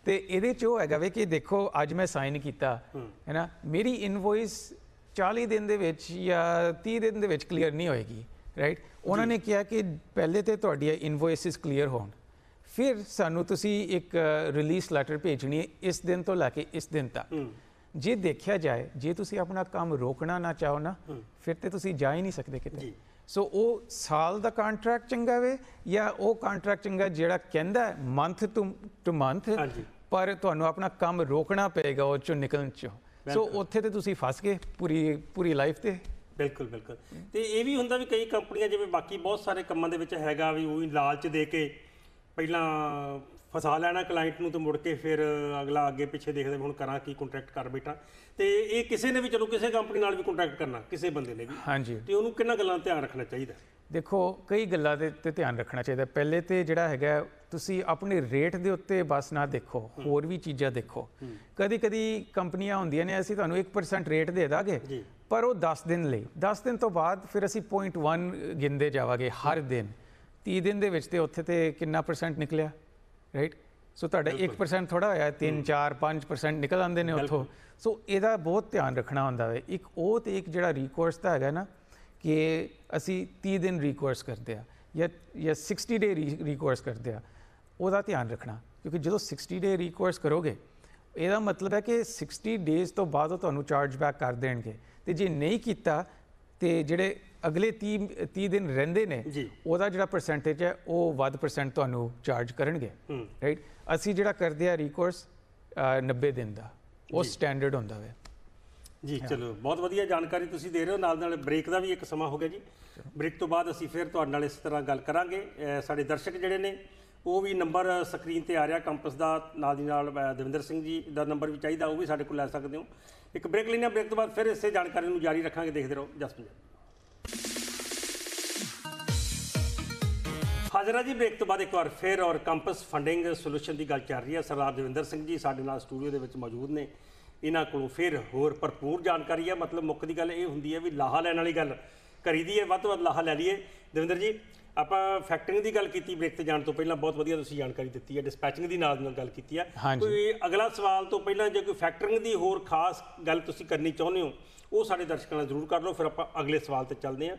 ਤੇ ਇਹਦੇ 'ਚ ਉਹ ਹੈਗਾ ਵੇ ਕਿ ਦੇਖੋ ਅੱਜ ਮੈਂ ਸਾਈਨ ਕੀਤਾ ਹੈ ਨਾ ਮੇਰੀ ਇਨਵੋਇਸ 40 ਦਿਨ ਦੇ ਵਿੱਚ ਜਾਂ 30 ਦਿਨ ਦੇ ਵਿੱਚ ਕਲੀਅਰ ਨਹੀਂ ਹੋਏਗੀ ਰਾਈਟ ਉਹਨਾਂ ਨੇ ਕਿਹਾ ਕਿ ਪਹਿਲੇ ਤੇ ਤੁਹਾਡੀਆਂ ਇਨਵੋਇਸਿਸ ਕਲੀਅਰ ਹੋਣ ਫਿਰ ਸਾਨੂੰ ਤੁਸੀਂ ਇੱਕ ਰਿਲੀਜ਼ ਲੈਟਰ ਭੇਜਣੀ ਹੈ ਇਸ ਦਿਨ ਤੋਂ ਲੈ ਕੇ ਇਸ ਦਿਨ ਤੱਕ ਜੇ ਦੇਖਿਆ ਜਾਏ ਜੇ ਤੁਸੀਂ ਆਪਣਾ ਕੰਮ ਰੋਕਣਾ ਨਾ ਚਾਹੋ ਨਾ ਫਿਰ ਤੇ ਤੁਸੀਂ ਜਾ ਹੀ ਨਹੀਂ ਸਕਦੇ ਕਿਤੇ ਸੋ ਉਹ ਸਾਲ ਦਾ ਕੰਟਰੈਕਟ ਚੰਗਾ ਵੇ ਜਾਂ ਉਹ ਕੰਟਰੈਕਟ ਚੰਗਾ ਜਿਹੜਾ ਕਹਿੰਦਾ ਮੰਥ ਟੂ ਮੰਥ ਪਰ ਤੁਹਾਨੂੰ ਆਪਣਾ ਕੰਮ ਰੋਕਣਾ ਪਏਗਾ ਉਹ ਚੋਂ ਨਿਕਲਣ ਚੋਂ ਸੋ ਉੱਥੇ ਤੇ ਤੁਸੀਂ ਫਸ ਗਏ ਪੂਰੀ ਪੂਰੀ ਲਾਈਫ ਤੇ ਬਿਲਕੁਲ ਬਿਲਕੁਲ ਤੇ ਇਹ ਵੀ ਹੁੰਦਾ ਵੀ ਕਈ ਕੰਪਨੀਆਂ ਜਿਵੇਂ ਬਾਕੀ ਬਹੁਤ ਸਾਰੇ ਕੰਮਾਂ ਦੇ ਵਿੱਚ ਹੈਗਾ ਵੀ ਉਹ ਲਾਲਚ ਦੇ ਕੇ ਪਹਿਲਾਂ ਫਸਾ ਲੈਣਾ ਕਲਾਇੰਟ ਨੂੰ ਤੇ ਮੁੜ ਕੇ ਫਿਰ ਅਗਲਾ ਅੱਗੇ ਪਿੱਛੇ ਦੇਖਦੇ ਹੁਣ ਕਰਾਂ ਕੀ ਕੰਟਰੈਕਟ ਕਰ ਬੈਠਾ ਤੇ ਇਹ ਕਿਸੇ ਨੇ ਵੀ ਚਲੋ ਕਿਸੇ ਕੰਪਨੀ ਨਾਲ ਵੀ ਕੰਟਰੈਕਟ ਕਰਨਾ ਕਿਸੇ ਬੰਦੇ ਨੇ ਵੀ ਹਾਂਜੀ ਤੇ ਉਹਨੂੰ ਕਿੰਨਾ ਗੱਲਾਂ ਧਿਆਨ ਰੱਖਣਾ ਚਾਹੀਦਾ ਦੇਖੋ ਕਈ ਗੱਲਾਂ ਦੇ ਤੇ ਧਿਆਨ ਰੱਖਣਾ ਚਾਹੀਦਾ ਪਹਿਲੇ ਤੇ ਜਿਹੜਾ ਹੈਗਾ ਤੁਸੀਂ ਆਪਣੇ ਰੇਟ ਦੇ ਉੱਤੇ ਬਸ ਨਾ ਦੇਖੋ ਹੋਰ ਵੀ ਚੀਜ਼ਾਂ ਦੇਖੋ ਕਦੀ ਕਦੀ ਕੰਪਨੀਆਂ ਹੁੰਦੀਆਂ ਨੇ ਅਸੀਂ ਤੁਹਾਨੂੰ 1% ਰੇਟ ਦੇ ਦਾਂਗੇ ਪਰ ਉਹ 10 ਦਿਨ ਲਈ 10 ਦਿਨ ਤੋਂ ਬਾਅਦ ਫਿਰ ਅਸੀਂ 0.1 ਗਿੰਦੇ ਜਾਵਾਂਗੇ ਹਰ ਦਿਨ 30 ਦਿਨ ਦੇ ਵਿੱਚ ਤੇ ਉੱਥੇ ਤੇ ਕਿੰਨਾ ਪਰਸੈਂਟ ਨਿਕਲਿਆ ਰਾਈਟ ਸੋ ਤੁਹਾਡਾ 1% ਥੋੜਾ ਹੋਇਆ 3 4 5% ਨਿਕਲ ਆਉਂਦੇ ਨੇ ਉੱਥੋਂ ਸੋ ਇਹਦਾ ਬਹੁਤ ਧਿਆਨ ਰੱਖਣਾ ਹੁੰਦਾ ਹੈ ਇੱਕ ਉਹ ਤੇ ਇੱਕ ਜਿਹੜਾ ਰੀਕੋਰਸ ਦਾ ਹੈਗਾ ਨਾ ਕਿ ਅਸੀਂ 30 ਦਿਨ ਰੀਕੋਰਸ ਕਰਦੇ ਆ ਜਾਂ ਜਾਂ 60 ਡੇ ਰੀਕੋਰਸ ਕਰਦੇ ਆ ਉਹਦਾ ਧਿਆਨ ਰੱਖਣਾ ਕਿਉਂਕਿ ਜਦੋਂ 60 ਡੇ ਰੀਕੋਰਸ ਕਰੋਗੇ ਇਹਦਾ ਮਤਲਬ ਹੈ ਕਿ 60 ਡੇਸ ਤੋਂ ਬਾਅਦ ਉਹ ਤੁਹਾਨੂੰ ਚਾਰਜ ਬੈਕ ਕਰ ਦੇਣਗੇ ਤੇ ਜੇ ਨਹੀਂ ਕੀਤਾ ਤੇ ਜਿਹੜੇ ਅਗਲੇ 30 30 ਦਿਨ ਰਹਿੰਦੇ ਨੇ ਉਹਦਾ ਜਿਹੜਾ ਪਰਸੈਂਟੇਜ ਹੈ ਉਹ ਵੱਧ ਪਰਸੈਂਟ ਤੁਹਾਨੂੰ ਚਾਰਜ ਕਰਨਗੇ ਰਾਈਟ ਅਸੀਂ ਜਿਹੜਾ ਕਰਦੇ ਆ ਰੀਕੋਰਸ 90 ਦਿਨ ਦਾ ਉਹ ਸਟੈਂਡਰਡ ਹੁੰਦਾ ਹੈ ਜੀ ਚਲੋ ਬਹੁਤ ਵਧੀਆ ਜਾਣਕਾਰੀ ਤੁਸੀਂ ਦੇ ਰਹੇ ਹੋ ਨਾਲ ਨਾਲ ਬ੍ਰੇਕ ਦਾ ਵੀ ਇੱਕ ਸਮਾਂ ਹੋ ਗਿਆ ਜੀ ਬ੍ਰੇਕ ਤੋਂ ਬਾਅਦ ਅਸੀਂ ਫਿਰ ਤੁਹਾਡੇ ਨਾਲ ਇਸ ਤਰ੍ਹਾਂ ਗੱਲ ਕਰਾਂਗੇ ਸਾਡੇ ਦਰਸ਼ਕ ਜਿਹੜੇ ਨੇ ਉਹ ਵੀ ਨੰਬਰ ਸਕਰੀਨ ਤੇ ਆ ਰਿਹਾ ਕੰਪਸ ਦਾ ਨਾਲ ਦੀ ਨਾਲ ਦਵਿੰਦਰ ਸਿੰਘ ਜੀ ਦਾ ਨੰਬਰ ਵੀ ਚਾਹੀਦਾ ਉਹ ਵੀ ਸਾਡੇ ਕੋਲ ਲੈ ਸਕਦੇ ਹੋ ਇੱਕ ਬ੍ਰੇਕ ਲੈਣਾ ਬ੍ਰੇਕ ਤੋਂ ਬਾਅਦ ਫਿਰ ਇਸੇ ਜਾਣਕਾਰੀ ਨੂੰ ਜਾਰੀ ਰੱਖਾਂਗੇ ਦੇਖਦੇ ਰਹੋ ਜਸਪਿੰਦਰ ਹਾਜ਼ਰਾ ਜੀ ਬ੍ਰੇਕ ਤੋਂ ਬਾਅਦ ਇੱਕ ਵਾਰ ਫੇਰ ਔਰ ਕੰਪਸ ਫੰਡਿੰਗ ਸੋਲੂਸ਼ਨ ਦੀ ਗੱਲ ਚੱਲ ਰਹੀ ਹੈ ਸਰਦਾਰ ਦਵਿੰਦਰ ਸਿੰਘ ਜੀ ਸਾਡੇ ਨਾਲ ਸਟੂਡੀਓ ਦੇ ਵਿੱਚ ਮੌਜੂਦ ਨੇ ਇਹਨਾਂ ਕੋਲੋਂ ਫੇਰ ਹੋਰ ਭਰਪੂਰ ਜਾਣਕਾਰੀ ਹੈ ਮਤਲਬ ਮੁੱਖ ਦੀ ਗੱਲ ਇਹ ਹੁੰਦੀ ਹੈ ਵੀ ਲਾਹਾ ਲੈਣ ਵਾਲੀ ਗੱਲ ਕਰੀਦੀ ਹੈ ਵੱਧ ਤੋਂ ਵੱਧ ਲਾਹਾ ਲੈ ਲਈਏ ਦਵਿੰਦਰ ਜੀ ਆਪਾਂ ਫੈਕਟਰਿੰਗ ਦੀ ਗੱਲ ਕੀਤੀ ਬ੍ਰੇਕ ਤੇ ਜਾਣ ਤੋਂ ਪਹਿਲਾਂ ਬਹੁਤ ਵਧੀਆ ਤੁਸੀਂ ਜਾਣਕਾਰੀ ਦਿੱਤੀ ਹੈ ਡਿਸਪੈਚਿੰਗ ਦੀ ਨਾਲ ਨਾਲ ਗੱਲ ਕੀਤੀ ਹੈ ਕੋਈ ਅਗਲਾ ਸਵਾਲ ਤੋਂ ਪਹਿਲਾਂ ਜੇ ਕੋਈ ਫੈਕਟਰਿੰਗ ਦੀ ਹੋਰ ਖਾਸ ਗੱਲ ਤੁਸੀਂ ਕਰਨੀ ਚਾਹੁੰਦੇ ਹੋ ਉਹ ਸਾਡੇ ਦਰਸ਼ਕਾਂ ਨਾਲ ਜ਼ਰੂਰ ਕਰ ਲਓ ਫਿਰ ਆਪਾਂ ਅਗਲੇ ਸਵਾਲ ਤੇ ਚੱਲਦੇ ਹਾਂ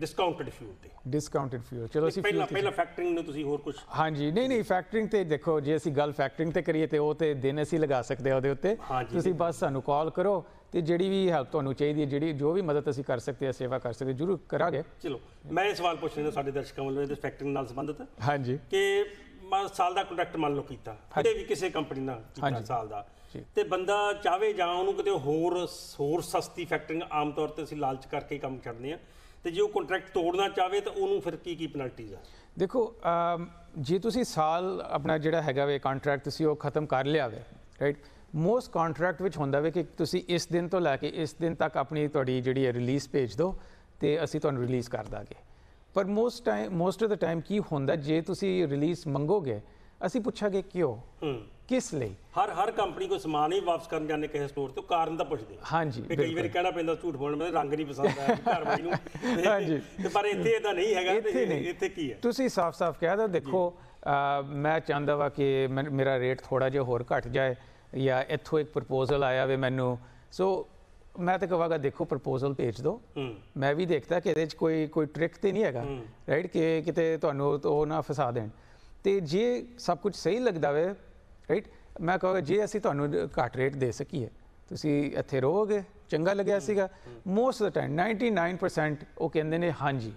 ਡਿਸਕਾਊਂਟਡ ਫਿਊਲ ਤੇ ਡਿਸਕਾਊਂਟਡ ਫਿਊਲ ਚਲੋ ਅਸੀਂ ਪਹਿਲਾਂ ਪਹਿਲਾਂ ਫੈਕਟਰਿੰਗ ਨੂੰ ਤੁਸੀਂ ਹੋਰ ਕੁਝ ਹਾਂਜੀ ਨਹੀਂ ਨਹੀਂ ਫੈਕਟਰਿੰਗ ਤੇ ਦੇਖੋ ਜੇ ਅਸੀਂ ਗੱਲ ਫੈਕਟਰਿੰਗ ਤੇ ਕਰੀਏ ਤੇ ਉਹ ਤੇ ਦਿਨ ਅਸੀਂ ਲਗਾ ਸਕਦੇ ਆ ਉਹਦੇ ਉੱਤੇ ਤੁਸੀਂ ਬਸ ਸਾਨੂੰ ਕਾਲ ਕਰੋ ਤੇ ਜਿਹੜੀ ਵੀ ਹੈਲਪ ਤੁਹਾਨੂੰ ਚਾਹੀਦੀ ਹੈ ਜਿਹੜੀ ਜੋ ਵੀ ਮਦਦ ਅਸੀਂ ਕਰ ਸਕਦੇ ਆ ਸੇਵਾ ਕਰ ਸਕਦੇ ਜਰੂਰ ਕਰਾਂਗੇ ਚਲੋ ਮੈਂ ਇਹ ਸਵਾਲ ਪੁੱਛ ਲੈਣਾ ਸਾਡੇ ਦਰਸ਼ਕਾਂ ਵੱਲੋਂ ਇਹਦੇ ਫੈਕਟਰਿੰਗ ਨਾਲ ਸੰਬੰਧਿਤ ਹਾਂਜੀ ਕਿ ਮੈਂ ਸਾਲ ਦਾ ਕੰਟਰੈਕਟ ਮੰਨ ਲਓ ਕੀਤਾ ਕਿਤੇ ਵੀ ਕਿਸੇ ਕੰਪਨੀ ਨਾਲ ਕੀਤਾ ਸਾਲ ਦਾ ਤੇ ਬੰਦਾ ਚਾਵੇ ਜਾਂ ਉਹਨੂੰ ਕਿਤੇ ਹੋਰ ਹੋਰ ਸਸਤੀ ਫੈਕਟਰਿੰਗ ਆਮ ਤੌਰ ਤੇ ਅਸੀਂ ਲਾਲਚ ਕਰਕੇ ਕੰਮ ਕਰਦੇ ਆ ਤੇ ਜੇ ਉਹ ਕੰਟਰੈਕਟ ਤੋੜਨਾ ਚਾਵੇ ਤਾਂ ਉਹਨੂੰ ਫਿਰ ਕੀ ਕੀ ਪੈਨਲਟੀਜ਼ ਆ ਦੇਖੋ ਜੇ ਤੁਸੀਂ ਸਾਲ ਆਪਣਾ ਜਿਹੜਾ ਹੈਗਾ ਵੇ ਕੰਟਰੈਕਟ ਤੁਸੀਂ ਉਹ ਖਤਮ ਕਰ ਲਿਆ ਵੇ ਰਾਈਟ ਮੋਸਟ ਕੰਟਰੈਕਟ ਵਿੱਚ ਹੁੰਦਾ ਵੇ ਕਿ ਤੁਸੀਂ ਇਸ ਦਿਨ ਤੋਂ ਲੈ ਕੇ ਇਸ ਦਿਨ ਤੱਕ ਆਪਣੀ ਤੁਹਾਡੀ ਜਿਹੜੀ ਰਿਲੀਜ਼ ਭੇਜ ਦਿਓ ਤੇ ਅਸੀਂ ਤੁਹਾਨੂੰ ਰਿਲੀਜ਼ ਕਰ ਦਾਂਗੇ ਪਰ most time most of the time ਕੀ ਹੁੰਦਾ ਜੇ ਤੁਸੀਂ ਰਿਲੀਜ਼ ਮੰਗੋਗੇ ਅਸੀਂ ਪੁੱਛਾਂਗੇ ਕਿਉਂ ਕਿਸ ਲਈ ਹਰ ਹਰ ਕੰਪਨੀ ਕੋਈ ਸਮਾਨ ਹੀ ਵਾਪਸ ਕਰਨ ਜਾਂਦੇ ਕਿਸੇ ਸਟੋਰ ਤੋਂ ਕਾਰਨ ਤਾਂ ਪੁੱਛਦੇ ਹਾਂਜੀ ਤੇ ਕਈ ਵਾਰੀ ਕਹਿਣਾ ਪੈਂਦਾ ਝੂਠ ਬੋਲਣ ਮੈਨੂੰ ਰੰਗ ਨਹੀਂ ਪਸੰਦ ਆਇਆ ਘਰ ਵਾਲੀ ਨੂੰ <laughs> ਹਾਂਜੀ ਤੇ ਪਰ ਇੱਥੇ ਇਹਦਾ ਨਹੀਂ ਹੈਗਾ ਇੱਥੇ ਕੀ ਹੈ ਤੁਸੀਂ ਸਾਫ਼-ਸਾਫ਼ ਕਹਿ ਦੋ ਦੇਖੋ ਮੈਂ ਚਾਹੁੰਦਾ ਵਾ ਕਿ ਮੇਰਾ ਰੇਟ ਥੋੜਾ ਜਿਹਾ ਹੋਰ ਘਟ ਜਾਏ ਜਾਂ ਇੱਥੋਂ ਇੱਕ ਪ੍ਰਪੋਜ਼ਲ ਆਇਆ ਵੇ ਮੈਨੂੰ ਸੋ ਮੈਂ ਤਾਂ ਕਹਾਂਗਾ ਦੇਖੋ ਪ੍ਰਪੋਜ਼ਲ ਭੇਜ ਦਿਓ ਮੈਂ ਵੀ ਦੇਖਦਾ ਕਿ ਇਹਦੇ 'ਚ ਕੋਈ ਕੋਈ ਟ੍ਰਿਕ ਤੇ ਨਹੀਂ ਹੈਗਾ ਰਾਈਟ ਕਿ ਕਿਤੇ ਤੁਹਾਨੂੰ ਉਹ ਨਾ ਫਸਾ ਦੇਣ ਤੇ ਜੇ ਸਭ ਕੁਝ ਸਹੀ ਲੱਗਦਾ ਵੇ ਰਾਈਟ ਮੈਂ ਕਹਾਂਗਾ ਜੇ ਅਸੀਂ ਤੁਹਾਨੂੰ ਘੱਟ ਰੇਟ ਦੇ ਸਕੀਏ ਤੁਸੀਂ ਇੱਥੇ ਰਹੋਗੇ ਚੰਗਾ ਲੱਗਿਆ ਸੀਗਾ ਮੋਸਟ ਆਫ ਦਾ ਟਾਈਮ 99% ਉਹ ਕਹਿੰਦੇ ਨੇ ਹਾਂਜੀ